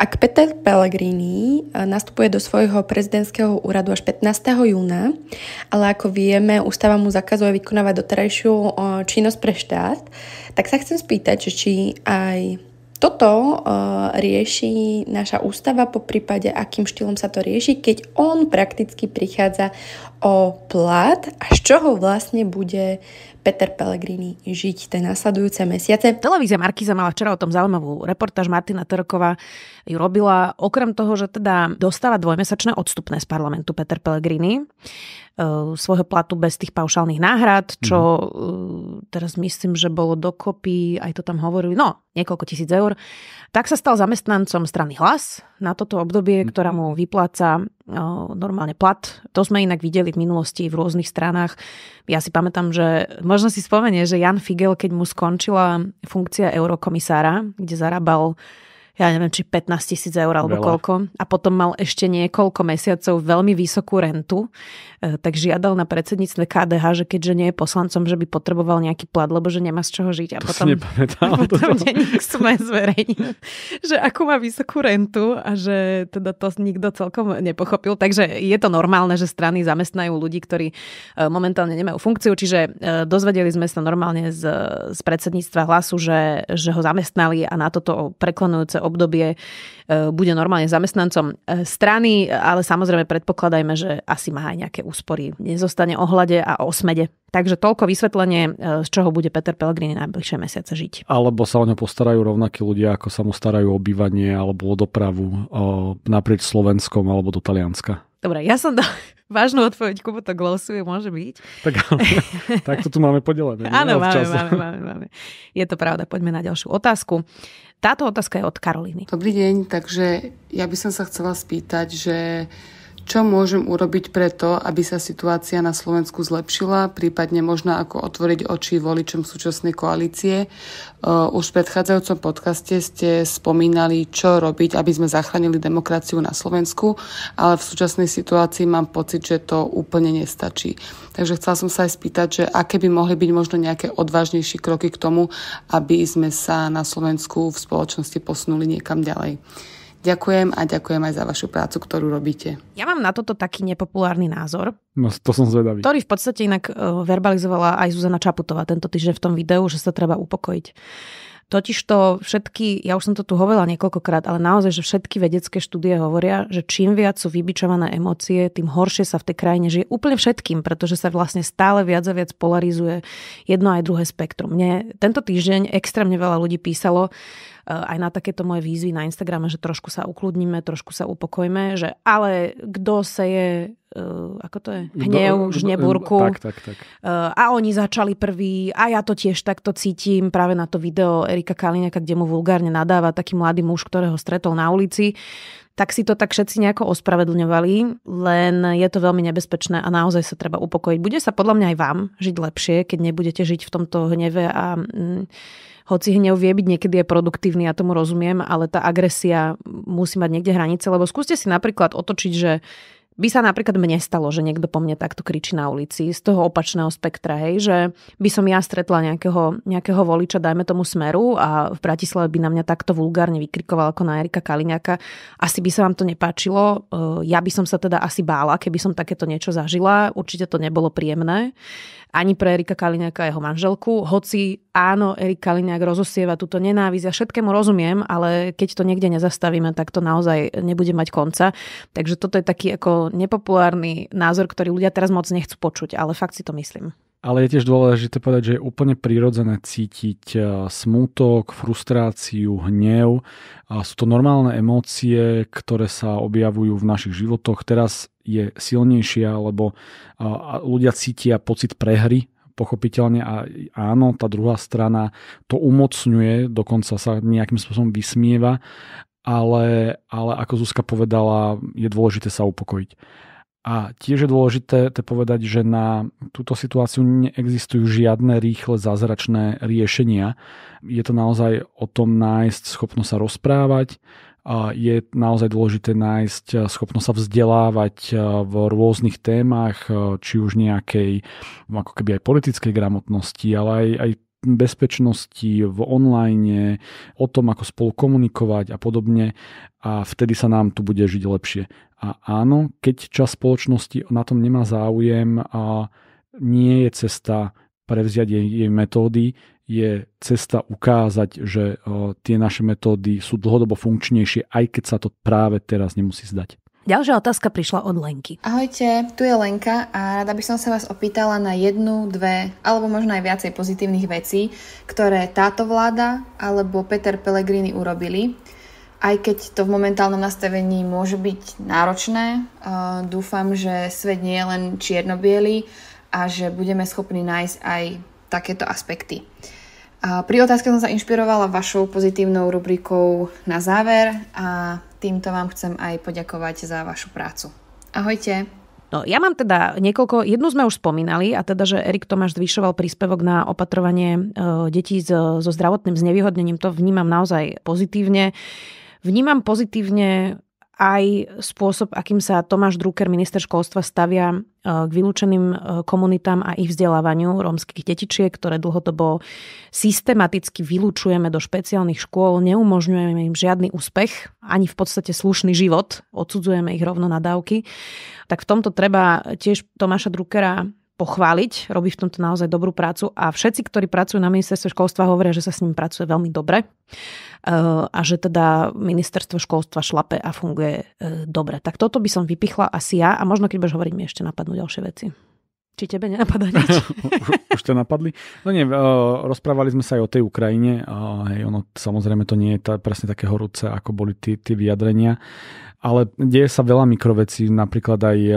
Ak Peter Pellegrini e, nastupuje do svojho prezidentského úradu až 15. júna, ale ako vieme, ústava mu zakazuje vykonávať doterajšiu e, činnosť pre štát, tak sa chcem spýtať, či aj toto uh, rieši naša ústava po prípade, akým štýlom sa to rieši, keď on prakticky prichádza o plat a z čoho vlastne bude Peter Pellegrini žiť tie nasledujúce mesiace. Televízia Markiza mala včera o tom zaujímavú reportáž. Martina Terková ju robila. Okrem toho, že teda dostala dvojmesačné odstupné z parlamentu Peter Pellegrini e, svojho platu bez tých paušálnych náhrad, čo mm. teraz myslím, že bolo dokopy, aj to tam hovorili, no, niekoľko tisíc eur tak sa stal zamestnancom strany Hlas na toto obdobie, mhm. ktorá mu vypláca normálne plat. To sme inak videli v minulosti v rôznych stranách. Ja si pamätám, že možno si spomenie, že Jan Figel, keď mu skončila funkcia eurokomisára, kde zarábal ja neviem, či 15 tisíc eur alebo Veľa. koľko. A potom mal ešte niekoľko mesiacov veľmi vysokú rentu, e, tak žiadal na predsedníctve KDH, že keďže nie je poslancom, že by potreboval nejaký plat, lebo že nemá z čoho žiť. A to potom, potom denník sme zverejnil, že akú má vysokú rentu a že teda to nikto celkom nepochopil. Takže je to normálne, že strany zamestnajú ľudí, ktorí e, momentálne nemajú funkciu, čiže e, dozvedeli sme sa normálne z, z predsedníctva hlasu, že, že ho zamestnali a na toto preklonujúce obdobie e, bude normálne zamestnancom e, strany, ale samozrejme predpokladajme, že asi má aj nejaké úspory. Nezostane o hlade a o smede. Takže toľko vysvetlenie, e, z čoho bude Peter Pellegrini najbližšie mesiace žiť. Alebo sa o ňo postarajú rovnakí ľudia, ako sa mu starajú o bývanie alebo o dopravu o, naprieč Slovenskom alebo do Talianska. Dobre, ja som dal vážnu odpoveď, Kubo to glosuje, môže byť. Tak, tak to tu máme podelené. Áno, máme, máme, máme, máme. Je to pravda, poďme na ďalšiu otázku. Táto otázka je od Karoliny. Dobrý deň, takže ja by som sa chcela spýtať, že čo môžem urobiť preto, aby sa situácia na Slovensku zlepšila, prípadne možno ako otvoriť oči voličom súčasnej koalície? E, už v predchádzajúcom podcaste ste spomínali, čo robiť, aby sme zachránili demokraciu na Slovensku, ale v súčasnej situácii mám pocit, že to úplne nestačí. Takže chcela som sa aj spýtať, že aké by mohli byť možno nejaké odvážnejšie kroky k tomu, aby sme sa na Slovensku v spoločnosti posunuli niekam ďalej. Ďakujem a ďakujem aj za vašu prácu, ktorú robíte. Ja mám na toto taký nepopulárny názor. No to som zvedavý. Ktorý v podstate inak e, verbalizovala aj Zuzana Čaputová tento týždeň v tom videu, že sa treba upokojiť. Totižto všetky, ja už som to tu hovorila niekoľkokrát, ale naozaj, že všetky vedecké štúdie hovoria, že čím viac sú vybičované emócie, tým horšie sa v tej krajine žije úplne všetkým, pretože sa vlastne stále viac a viac polarizuje jedno aj druhé spektrum. Mne tento týždeň extrémne veľa ľudí písalo, aj na takéto moje výzvy na Instagrame, že trošku sa ukludníme, trošku sa upokojme, že ale kto je uh, ako to je, hnev, žneburku. Tak, tak, tak. Uh, a oni začali prvý a ja to tiež takto cítim práve na to video Erika Kaliňaka, kde mu vulgárne nadáva taký mladý muž, ktorého stretol na ulici tak si to tak všetci nejako ospravedlňovali, len je to veľmi nebezpečné a naozaj sa treba upokojiť. Bude sa podľa mňa aj vám žiť lepšie, keď nebudete žiť v tomto hneve a mm, hoci hnev vie byť niekedy je produktívny, ja tomu rozumiem, ale tá agresia musí mať niekde hranice, lebo skúste si napríklad otočiť, že by sa napríklad mne stalo, že niekto po mne takto kričí na ulici z toho opačného spektra, hej, že by som ja stretla nejakého, nejakého voliča, dajme tomu smeru a v Bratislave by na mňa takto vulgárne vykrikoval ako na Erika Kaliňaka. Asi by sa vám to nepáčilo, e, ja by som sa teda asi bála, keby som takéto niečo zažila, určite to nebolo príjemné ani pre Erika Kaliňáka a jeho manželku. Hoci áno, Erik Kaliňák rozosieva túto nenávisť, ja všetkému rozumiem, ale keď to niekde nezastavíme, tak to naozaj nebude mať konca. Takže toto je taký ako nepopulárny názor, ktorý ľudia teraz moc nechcú počuť, ale fakt si to myslím. Ale je tiež dôležité povedať, že je úplne prirodzené cítiť eh, smútok, frustráciu, hnev. A sú to normálne emócie, ktoré sa objavujú v našich životoch. Teraz je silnejšia, lebo eh, ľudia cítia pocit prehry, pochopiteľne a áno, tá druhá strana to umocňuje, dokonca sa nejakým spôsobom vysmieva, ale, ale ako Zuzka povedala, je dôležité sa upokojiť. A tiež je dôležité to povedať, že na túto situáciu neexistujú žiadne rýchle zázračné riešenia. Je to naozaj o tom nájsť schopnosť sa rozprávať, je naozaj dôležité nájsť e, schopnosť sa vzdelávať e, v rôznych témach, e, či už nejakej ako keby aj politickej gramotnosti, ale aj, aj bezpečnosti, v online, o tom, ako spolu komunikovať a podobne a vtedy sa nám tu bude žiť lepšie. A áno, keď čas spoločnosti na tom nemá záujem a nie je cesta prevziať jej, jej metódy, je cesta ukázať, že tie naše metódy sú dlhodobo funkčnejšie, aj keď sa to práve teraz nemusí zdať. Ďalšia otázka prišla od Lenky. Ahojte, tu je Lenka a rada by som sa vás opýtala na jednu, dve alebo možno aj viacej pozitívnych vecí, ktoré táto vláda alebo Peter Pellegrini urobili. Aj keď to v momentálnom nastavení môže byť náročné, e, dúfam, že svet nie je len čierno a že budeme schopní nájsť aj takéto aspekty. A pri otázke som sa inšpirovala vašou pozitívnou rubrikou na záver a týmto vám chcem aj poďakovať za vašu prácu. Ahojte! No, ja mám teda niekoľko, jednu sme už spomínali, a teda, že Erik Tomáš zvyšoval príspevok na opatrovanie e, detí so, so zdravotným znevýhodnením, to vnímam naozaj pozitívne. Vnímam pozitívne aj spôsob, akým sa Tomáš Drucker, minister školstva, stavia e, k vylúčeným e, komunitám a ich vzdelávaniu rómskych detičiek, ktoré dlhodobo systematicky vylúčujeme do špeciálnych škôl, neumožňujeme im žiadny úspech, ani v podstate slušný život, odsudzujeme ich rovno na dávky. Tak v tomto treba tiež Tomáša Druckera pochváliť, robí v tomto naozaj dobrú prácu a všetci, ktorí pracujú na ministerstve školstva, hovoria, že sa s ním pracuje veľmi dobre e, a že teda ministerstvo školstva šlape a funguje e, dobre. Tak toto by som vypichla asi ja a možno keď budeš hovoriť, mi ešte napadnú ďalšie veci. Či tebe nenapadá nič? Už to napadli? No nie, e, rozprávali sme sa aj o tej Ukrajine. Hej, ono, samozrejme to nie je presne také horúce, ako boli tie vyjadrenia ale deje sa veľa mikrovecí, napríklad aj um,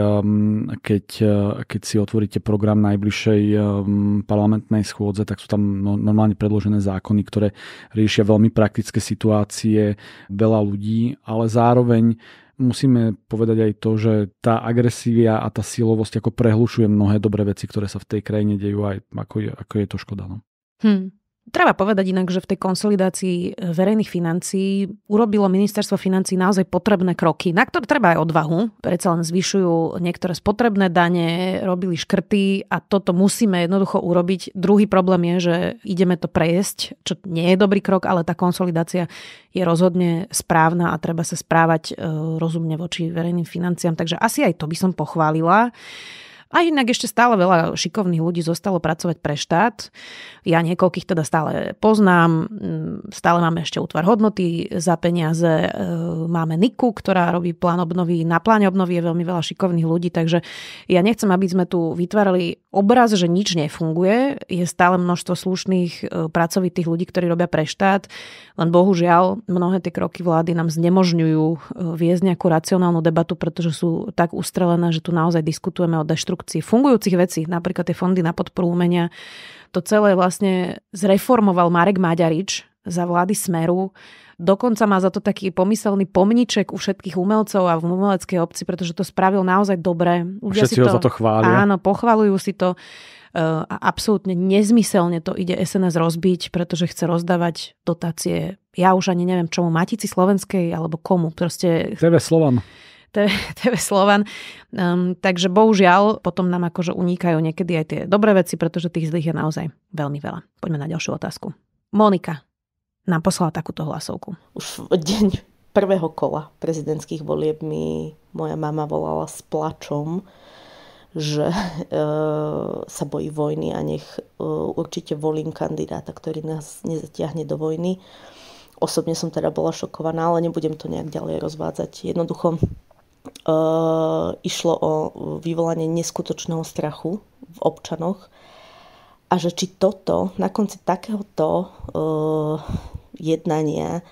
keď, uh, keď si otvoríte program najbližšej um, parlamentnej schôdze, tak sú tam no, normálne predložené zákony, ktoré riešia veľmi praktické situácie veľa ľudí, ale zároveň musíme povedať aj to, že tá agresívia a tá silovosť ako prehlušuje mnohé dobré veci, ktoré sa v tej krajine dejú aj ako je, ako je to škoda. No. Hmm. Treba povedať inak, že v tej konsolidácii eh, verejných financií urobilo ministerstvo financí naozaj potrebné kroky, na ktoré treba aj odvahu. Predsa len zvyšujú niektoré spotrebné dane, robili škrty a toto musíme jednoducho urobiť. Druhý problém je, že ideme to prejsť, čo nie je dobrý krok, ale tá konsolidácia je rozhodne správna a treba sa správať eh, rozumne voči verejným financiám. Takže asi aj to by som pochválila. A inak ešte stále veľa šikovných ľudí zostalo pracovať pre štát. Ja niekoľkých teda stále poznám. Mm, stále máme ešte útvar hodnoty za peniaze. E, máme Niku, ktorá robí plán obnovy. Na pláne obnovy je veľmi veľa šikovných ľudí, takže ja nechcem, aby sme tu vytvárali obraz, že nič nefunguje. Je stále množstvo slušných e, pracovitých ľudí, ktorí robia pre štát. Len bohužiaľ mnohé tie kroky vlády nám znemožňujú e, viesť nejakú racionálnu debatu, pretože sú tak ustrelené, že tu naozaj diskutujeme o deštruktúre produkcii fungujúcich vecí, napríklad tie fondy na podporu umenia. To celé vlastne zreformoval Marek Maďarič za vlády Smeru. Dokonca má za to taký pomyselný pomniček u všetkých umelcov a v umeleckej obci, pretože to spravil naozaj dobre. Ľudia Všetci si to, za to chvália. Áno, pochvalujú si to eh, a absolútne nezmyselne to ide SNS rozbiť, pretože chce rozdávať dotácie, ja už ani neviem čomu, Matici Slovenskej alebo komu. Proste... TV Slovan. TV, TV Slovan. Um, takže bohužiaľ potom nám akože unikajú niekedy aj tie dobré veci, pretože tých zlých je naozaj veľmi veľa. Poďme na ďalšiu otázku. Monika nám poslala takúto hlasovku. Už v deň prvého kola prezidentských volieb mi moja mama volala s plačom, že e, sa bojí vojny a nech e, určite volím kandidáta, ktorý nás nezatiahne do vojny. Osobne som teda bola šokovaná, ale nebudem to nejak ďalej rozvádzať. Jednoducho išlo o vyvolanie neskutočného strachu v občanoch a že či toto na konci takéhoto jednania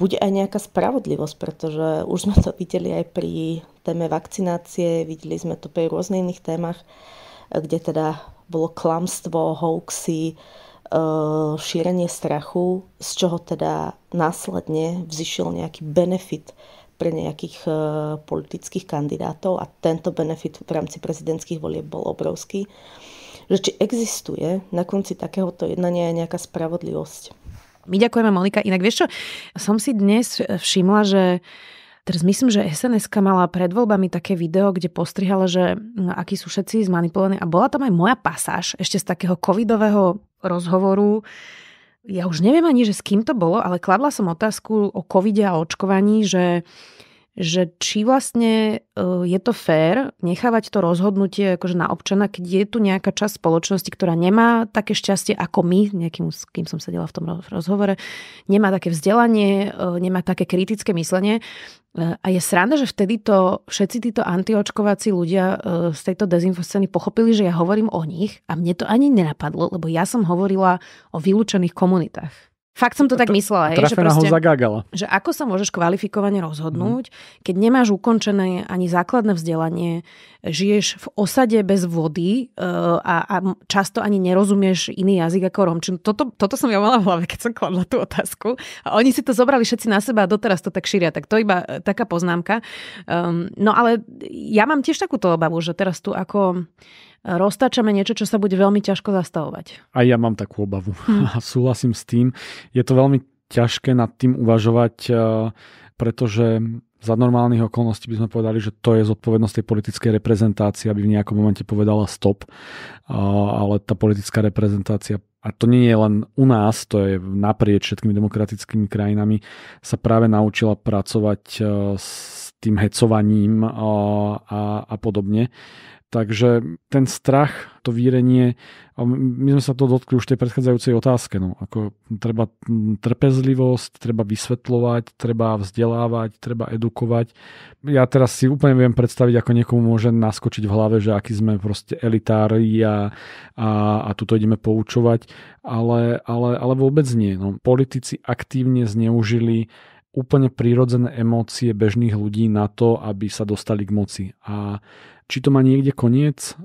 bude aj nejaká spravodlivosť, pretože už sme to videli aj pri téme vakcinácie, videli sme to pri rôznych iných témach, kde teda bolo klamstvo, hoaxy, šírenie strachu, z čoho teda následne vzýšiel nejaký benefit pre nejakých e, politických kandidátov a tento benefit v rámci prezidentských volieb bol obrovský, že či existuje na konci takéhoto jednania aj nejaká spravodlivosť. My ďakujeme, Monika. Inak vieš čo, som si dnes všimla, že Teraz myslím, že sns mala pred voľbami také video, kde postrihala, že akí sú všetci zmanipulovaní. A bola tam aj moja pasáž ešte z takého covidového rozhovoru, ja už neviem ani, že s kým to bolo, ale kladla som otázku o covide a očkovaní, že, že či vlastne e, je to fér nechávať to rozhodnutie akože na občana, keď je tu nejaká časť spoločnosti, ktorá nemá také šťastie ako my, nejakým, s kým som sedela v tom rozhovore, nemá také vzdelanie, e, nemá také kritické myslenie a je sranda, že vtedy to všetci títo antiočkovací ľudia e, z tejto dezinfoscény pochopili, že ja hovorím o nich a mne to ani nenapadlo, lebo ja som hovorila o vylúčených komunitách. Fakt som to, tak myslela, hej, že, proste, že ako sa môžeš kvalifikovane rozhodnúť, mm. keď nemáš ukončené ani základné vzdelanie, žiješ v osade bez vody eh, a, a často ani nerozumieš iný jazyk ako romčinu. Toto, toto som ja mala v hlave, keď som kladla tú otázku. A oni si to zobrali všetci na seba a doteraz to tak šíria. Tak to iba eh, taká poznámka. Um, no ale ja mám tiež takúto obavu, že teraz tu ako roztačame niečo, čo sa bude veľmi ťažko zastavovať. A ja mám takú obavu. Hm. Súhlasím s tým. Je to veľmi ťažké nad tým uvažovať, eh, pretože za normálnych okolností by sme povedali, že to je zodpovednosť tej politickej reprezentácie, aby v nejakom momente povedala stop, ale tá politická reprezentácia a to nie je len u nás, to je naprieč všetkými demokratickými krajinami, sa práve naučila pracovať e, s tým hecovaním a, a, a podobne. Takže ten strach, to vírenie, my sme sa to dotkli už tej predchádzajúcej otázke, no, ako treba trpezlivosť, treba vysvetľovať, treba vzdelávať, treba edukovať. Ja teraz si úplne viem predstaviť, ako niekomu môže naskočiť v hlave, že aký sme proste elitári a, a, a tuto ideme poučovať, ale, ale, ale vôbec nie. No, politici aktívne zneužili úplne prírodzené emócie bežných ľudí na to, aby sa dostali k moci. A či to má niekde koniec?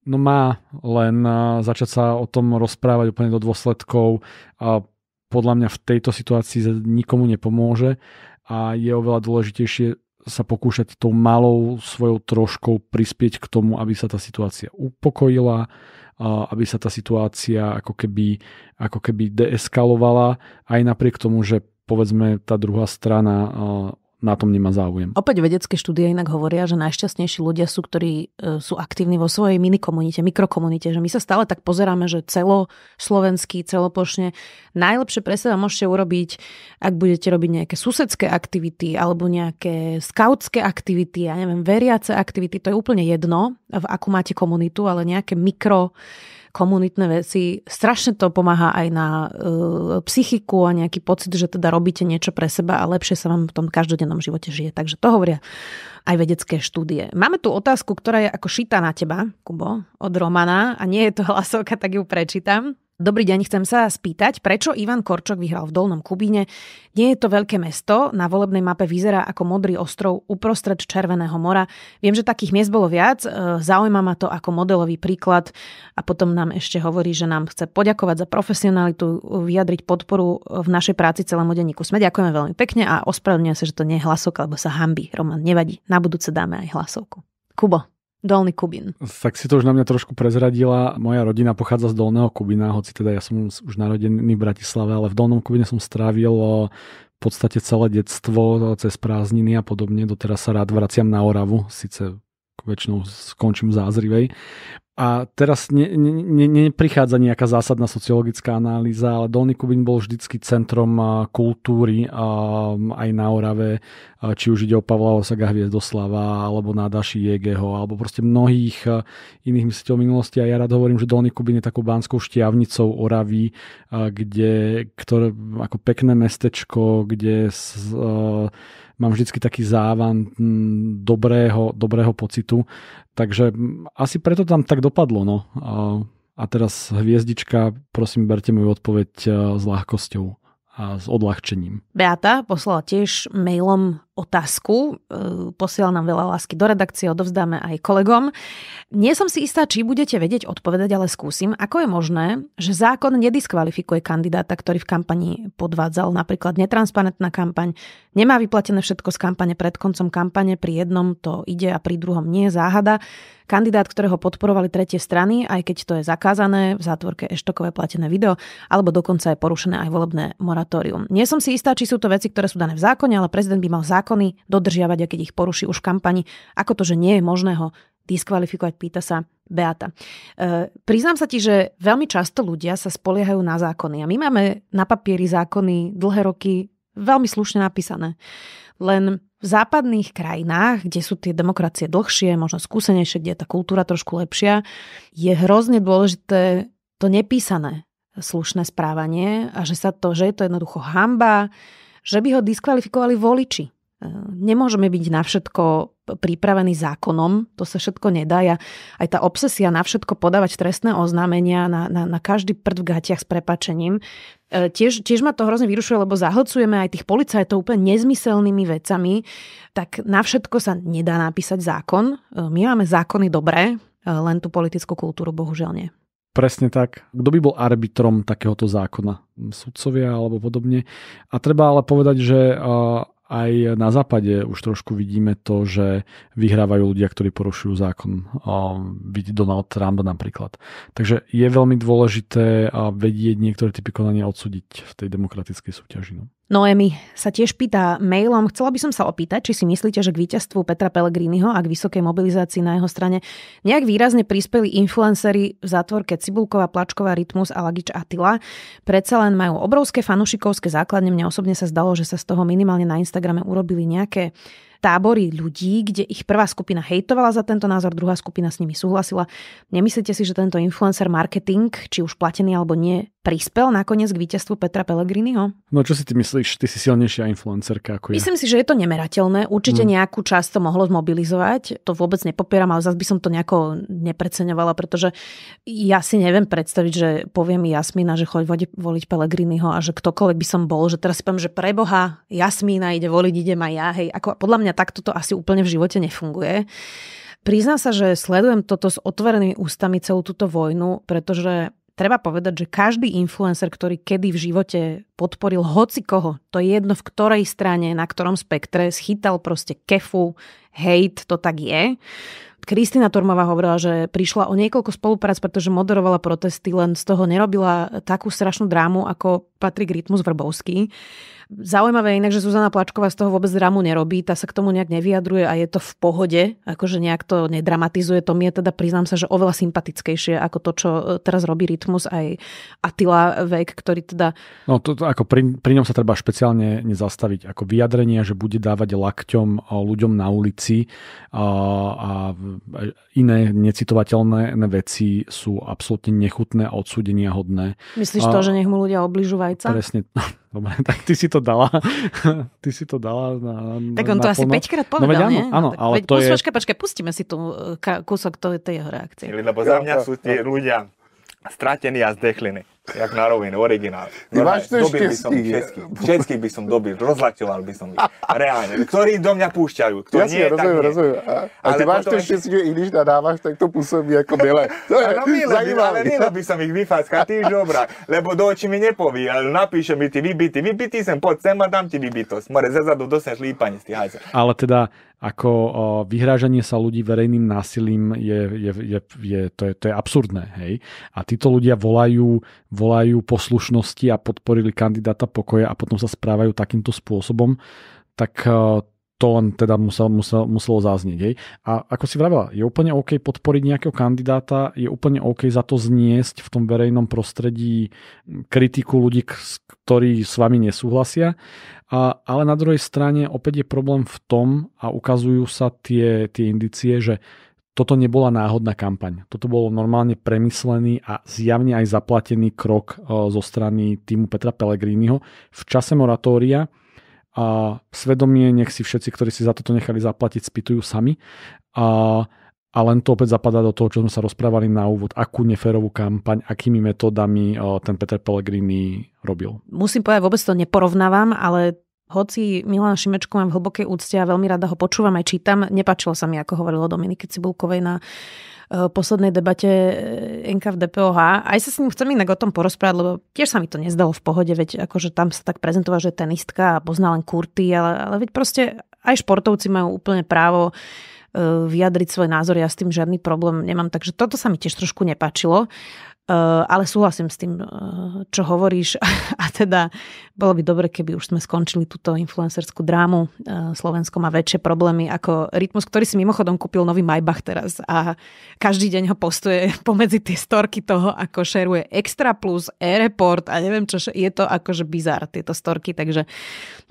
No má, len začať sa o tom rozprávať úplne do dôsledkov a podľa mňa v tejto situácii nikomu nepomôže a je oveľa dôležitejšie sa pokúšať tou malou svojou troškou prispieť k tomu, aby sa tá situácia upokojila, aby sa tá situácia ako keby, ako keby deeskalovala, aj napriek tomu, že povedzme tá druhá strana na tom nemá záujem. Opäť vedecké štúdie inak hovoria, že najšťastnejší ľudia sú, ktorí e, sú aktívni vo svojej minikomunite, mikrokomunite, že my sa stále tak pozeráme, že slovenský, celoplošne najlepšie pre seba môžete urobiť, ak budete robiť nejaké susedské aktivity alebo nejaké skautské aktivity, ja neviem, veriace aktivity, to je úplne jedno, v akú máte komunitu, ale nejaké mikro komunitné veci, strašne to pomáha aj na uh, psychiku a nejaký pocit, že teda robíte niečo pre seba a lepšie sa vám v tom každodennom živote žije. Takže to hovoria aj vedecké štúdie. Máme tu otázku, ktorá je ako šita na teba, Kubo, od Romana a nie je to hlasovka, tak ju prečítam. Dobrý deň, chcem sa spýtať, prečo Ivan Korčok vyhral v Dolnom Kubíne? Nie je to veľké mesto, na volebnej mape vyzerá ako modrý ostrov uprostred Červeného mora. Viem, že takých miest bolo viac, e, zaujíma ma to ako modelový príklad a potom nám ešte hovorí, že nám chce poďakovať za profesionalitu, vyjadriť podporu v našej práci celému denníku. Sme ďakujeme veľmi pekne a ospravedlňujem sa, že to nie je hlasok, lebo sa hambi. Roman, nevadí, na budúce dáme aj hlasovku. Kubo, Dolný Kubín. Tak si to už na mňa trošku prezradila. Moja rodina pochádza z Dolného Kubina, hoci teda ja som už narodený v Bratislave, ale v Dolnom Kubine som strávil v podstate celé detstvo cez prázdniny a podobne. Doteraz sa rád vraciam na Oravu, síce väčšinou skončím Zázrivej. A teraz ne, ne, ne, neprichádza nejaká zásadná sociologická analýza, ale Dolný Kubín bol vždycky centrom kultúry aj na Orave, či už ide o Pavla Osaga Hviezdoslava, alebo Nádaši Jegeho, alebo proste mnohých iných mysliteľov minulosti. A ja rád hovorím, že Dolný Kubín je takou banskou šťavnicou Oravy, kde, ktoré, ako pekné mestečko, kde s, mám vždycky taký závan dobrého, dobrého pocitu Takže asi preto tam tak dopadlo. No. A, a teraz hviezdička, prosím, berte moju odpoveď e, s ľahkosťou a s odľahčením. Beata poslala tiež mailom otázku. E, posielal nám veľa lásky do redakcie, odovzdáme aj kolegom. Nie som si istá, či budete vedieť odpovedať, ale skúsim. Ako je možné, že zákon nediskvalifikuje kandidáta, ktorý v kampani podvádzal napríklad netransparentná kampaň, nemá vyplatené všetko z kampane pred koncom kampane, pri jednom to ide a pri druhom nie, záhada. Kandidát, ktorého podporovali tretie strany, aj keď to je zakázané, v zátvorke eštokové platené video, alebo dokonca je porušené aj volebné moratórium. Nie som si istá, či sú to veci, ktoré sú dané v zákone, ale prezident by mal zákon zákony dodržiavať a keď ich poruší už v kampani, ako to, že nie je možné ho diskvalifikovať, pýta sa Beata. E, priznám sa ti, že veľmi často ľudia sa spoliehajú na zákony a my máme na papieri zákony dlhé roky veľmi slušne napísané. Len v západných krajinách, kde sú tie demokracie dlhšie, možno skúsenejšie, kde je tá kultúra trošku lepšia, je hrozne dôležité to nepísané slušné správanie a že, sa to, že je to jednoducho hamba, že by ho diskvalifikovali voliči. Nemôžeme byť na všetko pripravení zákonom, to sa všetko nedá. Ja, aj tá obsesia na všetko podávať trestné oznámenia, na, na, na každý prd v gatiach s prepačením, e, tiež, tiež ma to hrozne vyrušuje, lebo zahlcujeme aj tých policajtov úplne nezmyselnými vecami, tak na všetko sa nedá napísať zákon. E, my máme zákony dobré, e, len tú politickú kultúru bohužiaľ nie. Presne tak. Kto by bol arbitrom takéhoto zákona? Sudcovia alebo podobne. A treba ale povedať, že aj na západe už trošku vidíme to, že vyhrávajú ľudia, ktorí porušujú zákon. vidí Donald Trump napríklad. Takže je veľmi dôležité vedieť niektoré typy konania odsúdiť v tej demokratickej súťaži. No. Noemi sa tiež pýta mailom, chcela by som sa opýtať, či si myslíte, že k víťazstvu Petra Pellegriniho a k vysokej mobilizácii na jeho strane nejak výrazne prispeli influencery v zátvorke Cibulková, Plačková, Rytmus a Lagič Atila. Predsa len majú obrovské fanušikovské základne. Mne osobne sa zdalo, že sa z toho minimálne na Instagrame urobili nejaké tábory ľudí, kde ich prvá skupina hejtovala za tento názor, druhá skupina s nimi súhlasila. Nemyslíte si, že tento influencer marketing, či už platený alebo nie, prispel nakoniec k víťazstvu Petra Pellegriniho? No čo si ty myslíš? Ty si silnejšia influencerka ako ja. Myslím si, že je to nemerateľné. Určite hmm. nejakú časť to mohlo zmobilizovať. To vôbec nepopieram, ale zase by som to nejako nepreceňovala, pretože ja si neviem predstaviť, že poviem Jasmina, že choď vodi, voliť Pellegriniho a že ktokoľvek by som bol, že teraz si poviem, že preboha, Jasmína ide voliť, idem aj ja, hej. Ako podľa mňa mňa takto to asi úplne v živote nefunguje. Priznám sa, že sledujem toto s otvorenými ústami celú túto vojnu, pretože treba povedať, že každý influencer, ktorý kedy v živote podporil hoci koho, to je jedno v ktorej strane, na ktorom spektre, schytal proste kefu, hejt, to tak je. Kristina Tormová hovorila, že prišla o niekoľko spoluprác, pretože moderovala protesty, len z toho nerobila takú strašnú drámu ako Patrik Rytmus Vrbovský. Zaujímavé inak, že Zuzana Plačková z toho vôbec dramu nerobí, tá sa k tomu nejak nevyjadruje a je to v pohode, akože nejak to nedramatizuje. To mi je teda, priznám sa, že oveľa sympatickejšie ako to, čo e, teraz robí Rytmus aj Attila Vek, ktorý teda... No to, to ako pri, pri ňom sa treba špeciálne nezastaviť, ako vyjadrenia, že bude dávať lakťom e, ľuďom na ulici a, a iné necitovateľné veci sú absolútne nechutné a odsúdenia hodné. Myslíš a, to, že nech mu ľudia obližujú vajca? Presne, Dobre, tak ty si to dala. Ty si to dala na... Tak on na to asi 5 krát no povedal, no, veď, áno, nie? Áno, no, ale veď, to je... Počkaj, počkaj, pustíme si tu e, kúsok tej jeho reakcie. Lebo za mňa sú tie ľudia stratení a zdechliny jak na rovinu, originál. Máš to dobil by som všetkých, všetkých by som dobil, rozlaťoval by som ich. Reálne. Ktorí do mňa púšťajú, kto ja nie, si ja rozumiem, nie. rozumiem. A, a ale ty máš to že i když nadávaš, tak to pôsobí ako milé. To je no, milé ale milé by som ich vyfackal, ty dobrá. lebo do očí mi nepoví, ale napíše mi ty vybity, vybity sem, poď sem a dám ti vybitosť. More, zezadu dosneš lípanie z tých Ale teda ako vyhrážanie sa ľudí verejným násilím je, je, je, je, to, je, to je absurdné. Hej? A títo ľudia volajú volajú poslušnosti a podporili kandidáta pokoja a potom sa správajú takýmto spôsobom, tak e, to len teda musel, musel, muselo záznieť. Hej. A ako si vravela, je úplne OK podporiť nejakého kandidáta, je úplne OK za to zniesť v tom verejnom prostredí kritiku ľudí, ktorí s vami nesúhlasia, a, ale na druhej strane opäť je problém v tom a ukazujú sa tie, tie indicie, že toto nebola náhodná kampaň. Toto bolo normálne premyslený a zjavne aj zaplatený krok e, zo strany týmu Petra Pellegriniho v čase moratória a svedomie nech si všetci, ktorí si za toto nechali zaplatiť, spýtujú sami. A, a len to opäť zapadá do toho, čo sme sa rozprávali na úvod, akú neférovú kampaň, akými metódami e, ten Peter Pellegrini robil. Musím povedať, vôbec to neporovnávam, ale hoci Milan Šimečku mám v hlbokej úcte a veľmi rada ho počúvam aj čítam, Nepačilo sa mi, ako hovorilo Dominiky Cibulkovej na e, poslednej debate e, NK v DPOH. Aj sa s ním chcem inak o tom porozprávať, lebo tiež sa mi to nezdalo v pohode, veď akože tam sa tak prezentová, že je tenistka a pozná len kurty, ale, ale veď proste aj športovci majú úplne právo e, vyjadriť svoj názor, ja s tým žiadny problém nemám. Takže toto sa mi tiež trošku nepačilo. Eh, ale súhlasím s tým, eh, čo hovoríš a teda bolo by dobre, keby už sme skončili túto influencerskú drámu. Eh, Slovensko má väčšie problémy ako Rytmus, ktorý si mimochodom kúpil nový Maybach teraz a každý deň ho postuje pomedzi tie storky toho, ako šeruje Extra Plus, Airport a neviem čo, je to akože bizar tieto storky, takže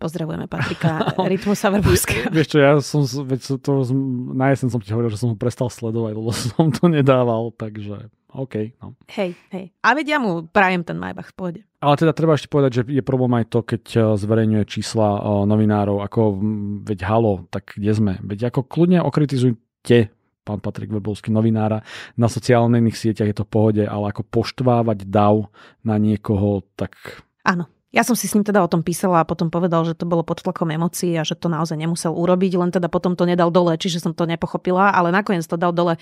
pozdravujeme Patrika Rytmusa Vrbovského. Vieš čo, ja som, veď to, na jesen som ti hovoril, že som ho prestal sledovať, lebo som to nedával, takže OK. No. Hej, hej. A vedia ja mu, prajem ten Maybach v pohode. Ale teda treba ešte povedať, že je problém aj to, keď eh, zverejňuje čísla eh, novinárov, ako mm, veď halo, tak kde sme? Veď ako kľudne okritizujte pán Patrik Vrbovský, novinára. Na sociálnych sieťach je to v pohode, ale ako poštvávať dav na niekoho, tak... Áno. Ja som si s ním teda o tom písala a potom povedal, že to bolo pod tlakom emócií a že to naozaj nemusel urobiť, len teda potom to nedal dole, čiže som to nepochopila, ale nakoniec to dal dole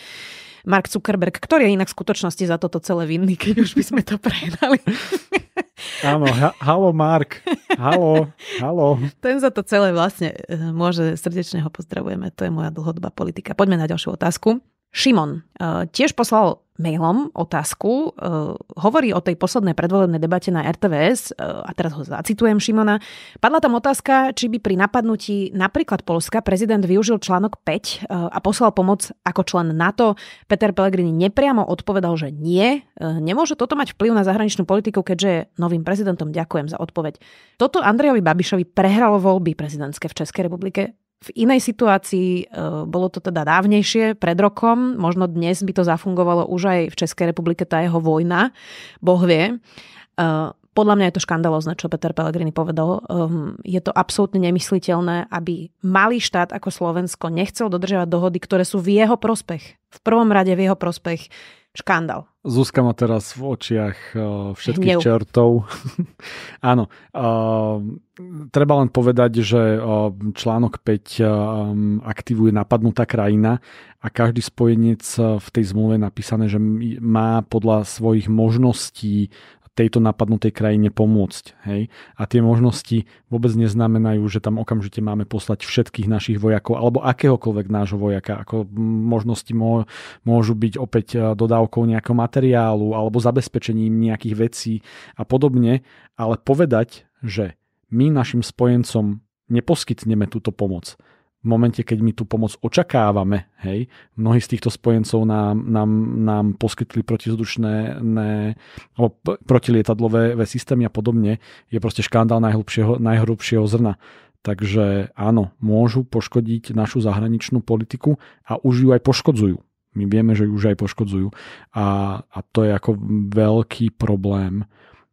Mark Zuckerberg, ktorý je inak v skutočnosti za toto celé vinný, keď už by sme to prehnali. Áno, ha- halo Mark, halo, halo. Ten za to celé vlastne e, môže, srdečne ho pozdravujeme, to je moja dlhodobá politika. Poďme na ďalšiu otázku. Šimon e, tiež poslal mailom otázku, e, hovorí o tej poslednej predvolebnej debate na RTVS, e, a teraz ho zacitujem Šimona. Padla tam otázka, či by pri napadnutí napríklad Polska prezident využil článok 5 a poslal pomoc ako člen NATO. Peter Pellegrini nepriamo odpovedal, že nie. Nemôže toto mať vplyv na zahraničnú politiku, keďže je novým prezidentom. Ďakujem za odpoveď. Toto Andrejovi Babišovi prehralo voľby prezidentské v Českej republike. V inej situácii e, bolo to teda dávnejšie, pred rokom, možno dnes by to zafungovalo už aj v Českej republike tá jeho vojna, boh vie. E, podľa mňa je to škandalozne, čo Peter Pellegrini povedal. Um, je to absolútne nemysliteľné, aby malý štát ako Slovensko nechcel dodržiavať dohody, ktoré sú v jeho prospech. V prvom rade v jeho prospech škandál. Zuzka má teraz v očiach uh, všetkých Hnev. čertov. Áno. Uh, treba len povedať, že uh, článok 5 aktivuje napadnutá krajina a každý spojenec v tej zmluve je napísané, že má podľa svojich možností tejto napadnutej krajine pomôcť. Hej? A tie možnosti vôbec neznamenajú, že tam okamžite máme poslať všetkých našich vojakov alebo akéhokoľvek nášho vojaka. Ako možnosti môžu byť opäť e, dodávkou nejakého materiálu alebo zabezpečením nejakých vecí a podobne, ale povedať, že my našim spojencom neposkytneme túto pomoc v momente, keď my tú pomoc očakávame, hej, mnohí z týchto spojencov nám, nám, nám poskytli protizdušné ne, alebo no, protilietadlové systémy a podobne, je proste škandál najhrubšieho zrna. Takže áno, môžu poškodiť našu zahraničnú politiku a už ju aj poškodzujú. My vieme, že ju už aj poškodzujú. A, a to je ako veľký problém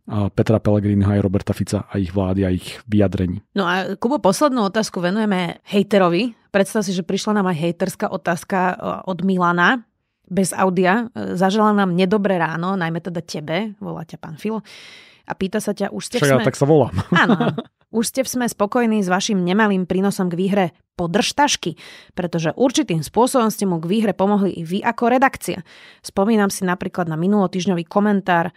Petra Pellegriniho aj Roberta Fica a ich vlády a ich vyjadrení. No a Kubo, poslednú otázku venujeme hejterovi. Predstav si, že prišla nám aj hejterská otázka e, od Milana bez audia. E, Zažela nám nedobré ráno, najmä teda tebe, volá ťa pán Filo. A pýta sa ťa, už ste Však, sme... tak sa volám. Áno, už ste sme spokojní s vašim nemalým prínosom k výhre podržtašky, pretože určitým spôsobom ste mu k výhre pomohli i vy ako redakcia. Spomínam si napríklad na minulotýžňový komentár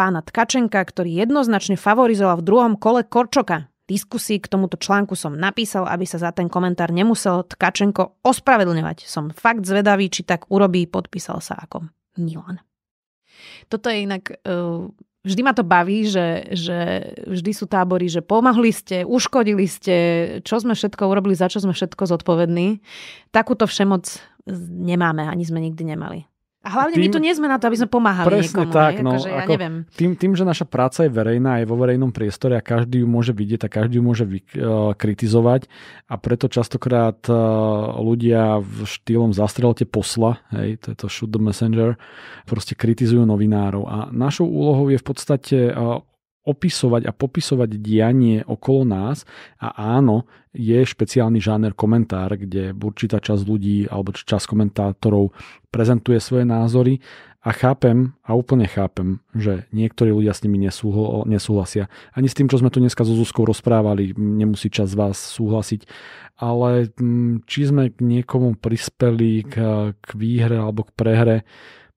pána Tkačenka, ktorý jednoznačne favorizoval v druhom kole Korčoka. Diskusii k tomuto článku som napísal, aby sa za ten komentár nemusel Tkačenko ospravedlňovať. Som fakt zvedavý, či tak urobí, podpísal sa ako Milan. Toto je inak uh vždy ma to baví, že, že vždy sú tábory, že pomohli ste, uškodili ste, čo sme všetko urobili, za čo sme všetko zodpovední. Takúto všemoc nemáme, ani sme nikdy nemali. A hlavne tým, my tu nie sme na to, aby sme pomáhali presne niekomu. tak, ne? no. Akože, ja ako, neviem. Tým, tým, že naša práca je verejná, je vo verejnom priestore a každý ju môže vidieť a každý ju môže vy, uh, kritizovať a preto častokrát uh, ľudia v štýlom zastrelte posla, hej, to je to shoot the messenger, proste kritizujú novinárov a našou úlohou je v podstate uh, opisovať a popisovať dianie okolo nás a áno, je špeciálny žáner komentár, kde určitá časť ľudí alebo časť komentátorov prezentuje svoje názory a chápem a úplne chápem, že niektorí ľudia s nimi nesúhlasia. Ani s tým, čo sme tu dneska so Zuzkou rozprávali, nemusí čas z vás súhlasiť, ale mm, či sme k niekomu prispeli k, k výhre alebo k prehre,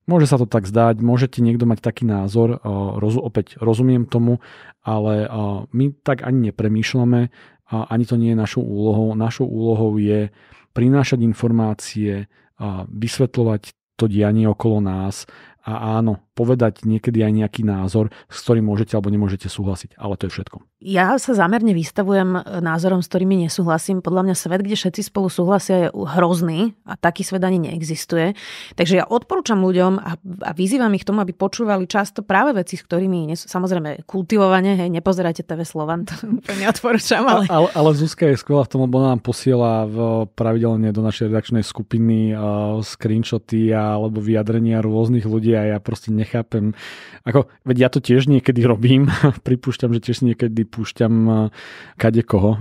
Môže sa to tak zdať, môžete niekto mať taký názor, roz, opäť rozumiem tomu, ale my tak ani nepremýšľame, ani to nie je našou úlohou. Našou úlohou je prinášať informácie, vysvetľovať to dianie okolo nás a áno, povedať niekedy aj nejaký názor, s ktorým môžete alebo nemôžete súhlasiť. Ale to je všetko. Ja sa zámerne vystavujem názorom, s ktorými nesúhlasím. Podľa mňa svet, kde všetci spolu súhlasia, je hrozný a taký svet ani neexistuje. Takže ja odporúčam ľuďom a, a vyzývam ich k tomu, aby počúvali často práve veci, s ktorými nesú, samozrejme kultivovanie, hej, nepozerajte TV Slovan, to úplne odporúčam. Ale... ale, ale Zuzka je skvelá v tom, lebo nám posiela v, pravidelne do našej redakčnej skupiny uh, screenshoty alebo vyjadrenia rôznych ľudí a ja proste nechápem. Ako, veď ja to tiež niekedy robím, pripúšťam, že tiež niekedy púšťam kade koho,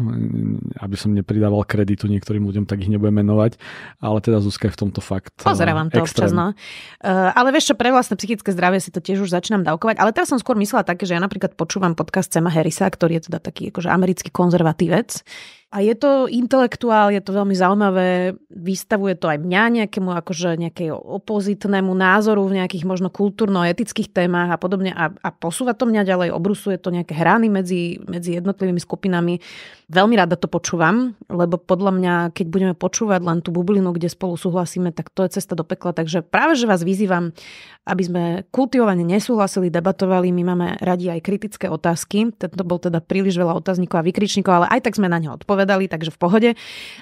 aby som nepridával kreditu niektorým ľuďom, tak ich nebudem menovať, ale teda Zuzka je v tomto fakt Pozerám to extrém. občas, no. Uh, ale vieš čo, pre vlastné psychické zdravie si to tiež už začínam dávkovať, ale teraz som skôr myslela také, že ja napríklad počúvam podcast Sema Harrisa, ktorý je teda taký akože americký konzervatívec, a je to intelektuál, je to veľmi zaujímavé, vystavuje to aj mňa nejakému akože nejakej opozitnému názoru v nejakých možno kultúrno-etických témach a podobne a, a posúva to mňa ďalej, obrusuje to nejaké hrany medzi, medzi jednotlivými skupinami. Veľmi rada to počúvam, lebo podľa mňa, keď budeme počúvať len tú bublinu, kde spolu súhlasíme, tak to je cesta do pekla. Takže práve, že vás vyzývam, aby sme kultivovane nesúhlasili, debatovali. My máme radi aj kritické otázky. Tento bol teda príliš veľa otáznikov a vykričníkov, ale aj tak sme na ne odpovedali povedali, takže v pohode. E,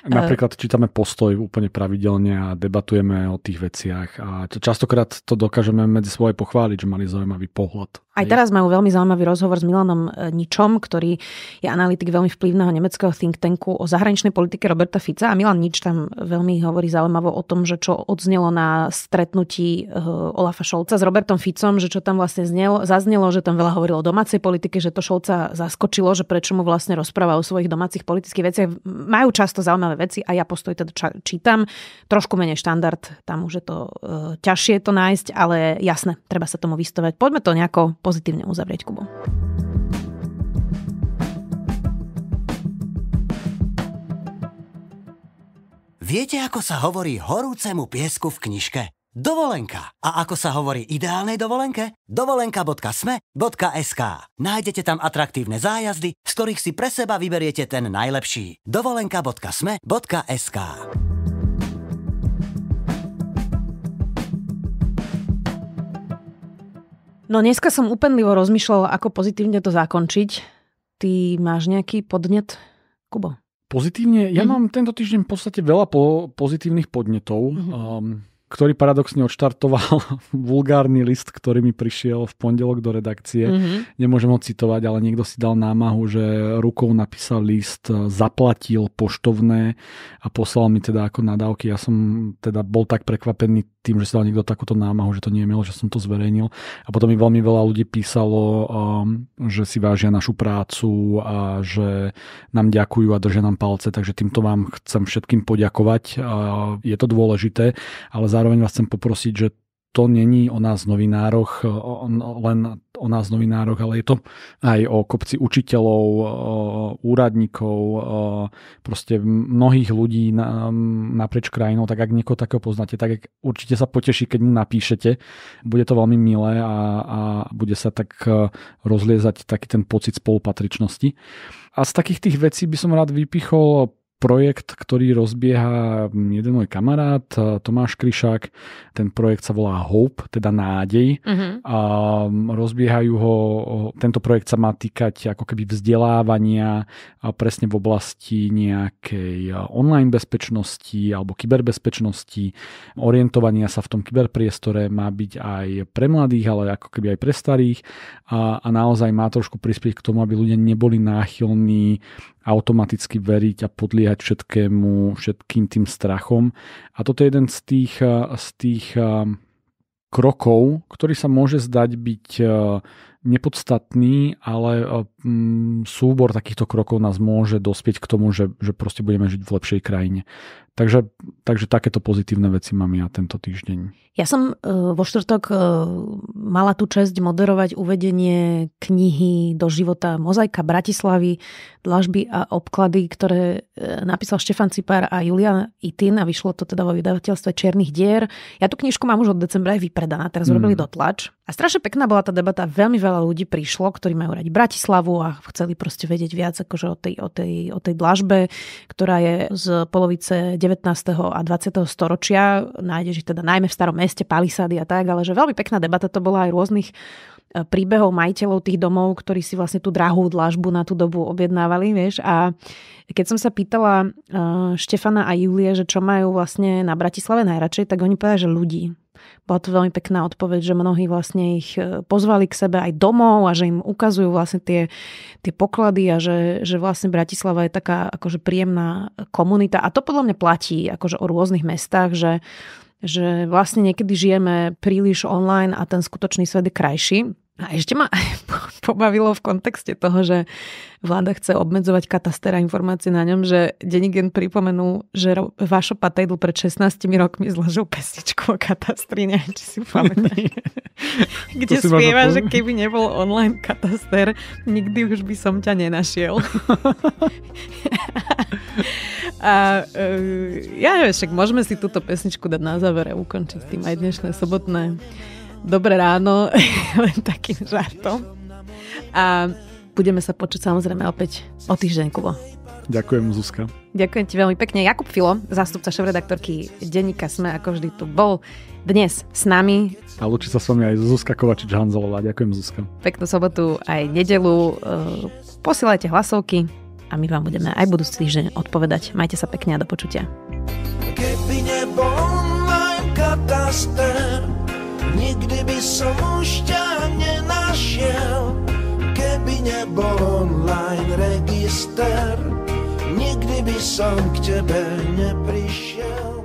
Napríklad čítame postoj úplne pravidelne a debatujeme o tých veciach a častokrát to dokážeme medzi svoje pochváliť, že mali zaujímavý pohľad. Aj teraz majú veľmi zaujímavý rozhovor s Milanom e, Ničom, ktorý je analytik veľmi vplyvného nemeckého think tanku o zahraničnej politike Roberta Fica. A Milan Nič tam veľmi hovorí zaujímavo o tom, že čo odznelo na stretnutí e, Olafa Šolca s Robertom Ficom, že čo tam vlastne znelo, zaznelo, že tam veľa hovorilo o domácej politike, že to Šolca zaskočilo, že prečo mu vlastne rozpráva o svojich domácich politických veciach. Majú často zaujímavé veci a ja postoj teda čítam. Trošku menej štandard, tam už je to e, ťažšie to nájsť, ale jasné, treba sa tomu vystovať. Poďme to nejako pozitívne uzavrieť, Kubo. Viete, ako sa hovorí horúcemu piesku v knižke? Dovolenka. A ako sa hovorí ideálnej dovolenke? dovolenka.sme.sk Nájdete tam atraktívne zájazdy, z ktorých si pre seba vyberiete ten najlepší. dovolenka.sme.sk No dneska som úpenlivo rozmýšľala, ako pozitívne to zakončiť. Ty máš nejaký podnet, Kubo? Pozitívne? Ja mm. mám tento týždeň v podstate veľa po- pozitívnych podnetov. Mm-hmm. Um, ktorý paradoxne odštartoval vulgárny list, ktorý mi prišiel v pondelok do redakcie. Mm-hmm. Nemôžem ho citovať, ale niekto si dal námahu, že rukou napísal list, e, zaplatil poštovné a poslal mi teda ako nadávky. Ja som teda bol tak prekvapený tým, že si dal niekto takúto námahu, že to nie je milo, že som to zverejnil. A potom mi veľmi veľa ľudí písalo, um, že si vážia našu prácu a že nám ďakujú a držia nám palce, takže týmto vám chcem všetkým poďakovať. Uh, je to dôležité, ale zároveň vás chcem poprosiť, že to není o nás novinároch, len o nás novinároch, ale je to aj o kopci učiteľov, úradníkov, proste mnohých ľudí naprieč krajinou, tak ak niekoho takého poznáte, tak určite sa poteší, keď mu napíšete. Bude to veľmi milé a, a bude sa tak e, rozliezať taký ten pocit spolupatričnosti. A z takých tých vecí by som rád vypichol projekt, ktorý rozbieha mm, jeden môj kamarát, Tomáš Kryšák. Ten projekt sa volá Hope, teda nádej. Uh-huh. A mm, rozbiehajú ho, tento projekt sa má týkať ako keby vzdelávania presne v oblasti nejakej online bezpečnosti alebo kyberbezpečnosti. Orientovania sa v tom kyberpriestore má byť aj pre mladých, ale ako keby aj pre starých. A, a naozaj má trošku prispieť k tomu, aby ľudia neboli náchylní automaticky veriť a podliehať všetkému, všetkým tým strachom. A toto je jeden z tých, eh, z tých eh, krokov, ktorý sa môže zdať byť eh, nepodstatný, ale mm, súbor takýchto krokov nás môže dospieť k tomu, že, že proste budeme žiť v lepšej krajine. Takže, takže takéto pozitívne veci mám ja tento týždeň. Ja som e, vo štvrtok e, mala tú čest moderovať uvedenie knihy do života Mozaika Bratislavy, dlažby a obklady, ktoré e, napísal Štefan Cipár a Julian Itin a vyšlo to teda vo vydavateľstve Čiernych dier. Ja tú knižku mám už od decembra aj vypredaná, teraz mm. robili dotlač. A strašne pekná bola tá debata, veľmi veľa ľudí prišlo, ktorí majú radi Bratislavu a chceli proste vedieť viac akože o tej, o tej, o tej dlažbe, ktorá je z polovice 19. a 20. storočia. Nájdeš ich teda najmä v starom meste, palisády a tak, ale že veľmi pekná debata to bola aj rôznych e, príbehov majiteľov tých domov, ktorí si vlastne tú drahú dlažbu na tú dobu objednávali, vieš. A keď som sa pýtala e, Štefana a Julie, že čo majú vlastne na Bratislave najradšej, tak oni povedali, že ľudí. Bola to veľmi pekná odpoveď, že mnohí vlastne ich e, pozvali k sebe aj domov a že im ukazujú vlastne tie, tie poklady a že, že vlastne Bratislava je taká akože príjemná komunita. A to podľa mňa platí akože o rôznych mestách, že že vlastne niekedy žijeme príliš online a ten skutočný svet je krajší. A ešte ma pobavilo v kontexte toho, že vláda chce obmedzovať katastera informácie na ňom, že Denigen pripomenul, že Vašo Patejdl pred 16 rokmi zložil pesničku o katastri, neviem, či si pamätáš. Kde si spieva, že keby nebol online kataster, nikdy už by som ťa nenašiel. A e, ja neviem, však môžeme si túto pesničku dať na záver a ukončiť tým aj dnešné sobotné Dobré ráno, len takým žartom. A budeme sa počuť samozrejme opäť o týždeň, Kubo. Ďakujem, Zuzka. Ďakujem ti veľmi pekne. Jakub Filo, zástupca šéf-redaktorky denníka Sme, ako vždy tu bol dnes s nami. A lúči sa s vami aj Zuzka Kovačič-Hanzelová. Ďakujem, Zuzka. Peknú sobotu aj nedelu. E, posielajte hlasovky a my vám budeme aj budúci týždeň odpovedať. Majte sa pekne a do počutia. Keby nebol kdyby som už ťa nenašiel, keby nebol online register, nikdy by som k tebe neprišiel.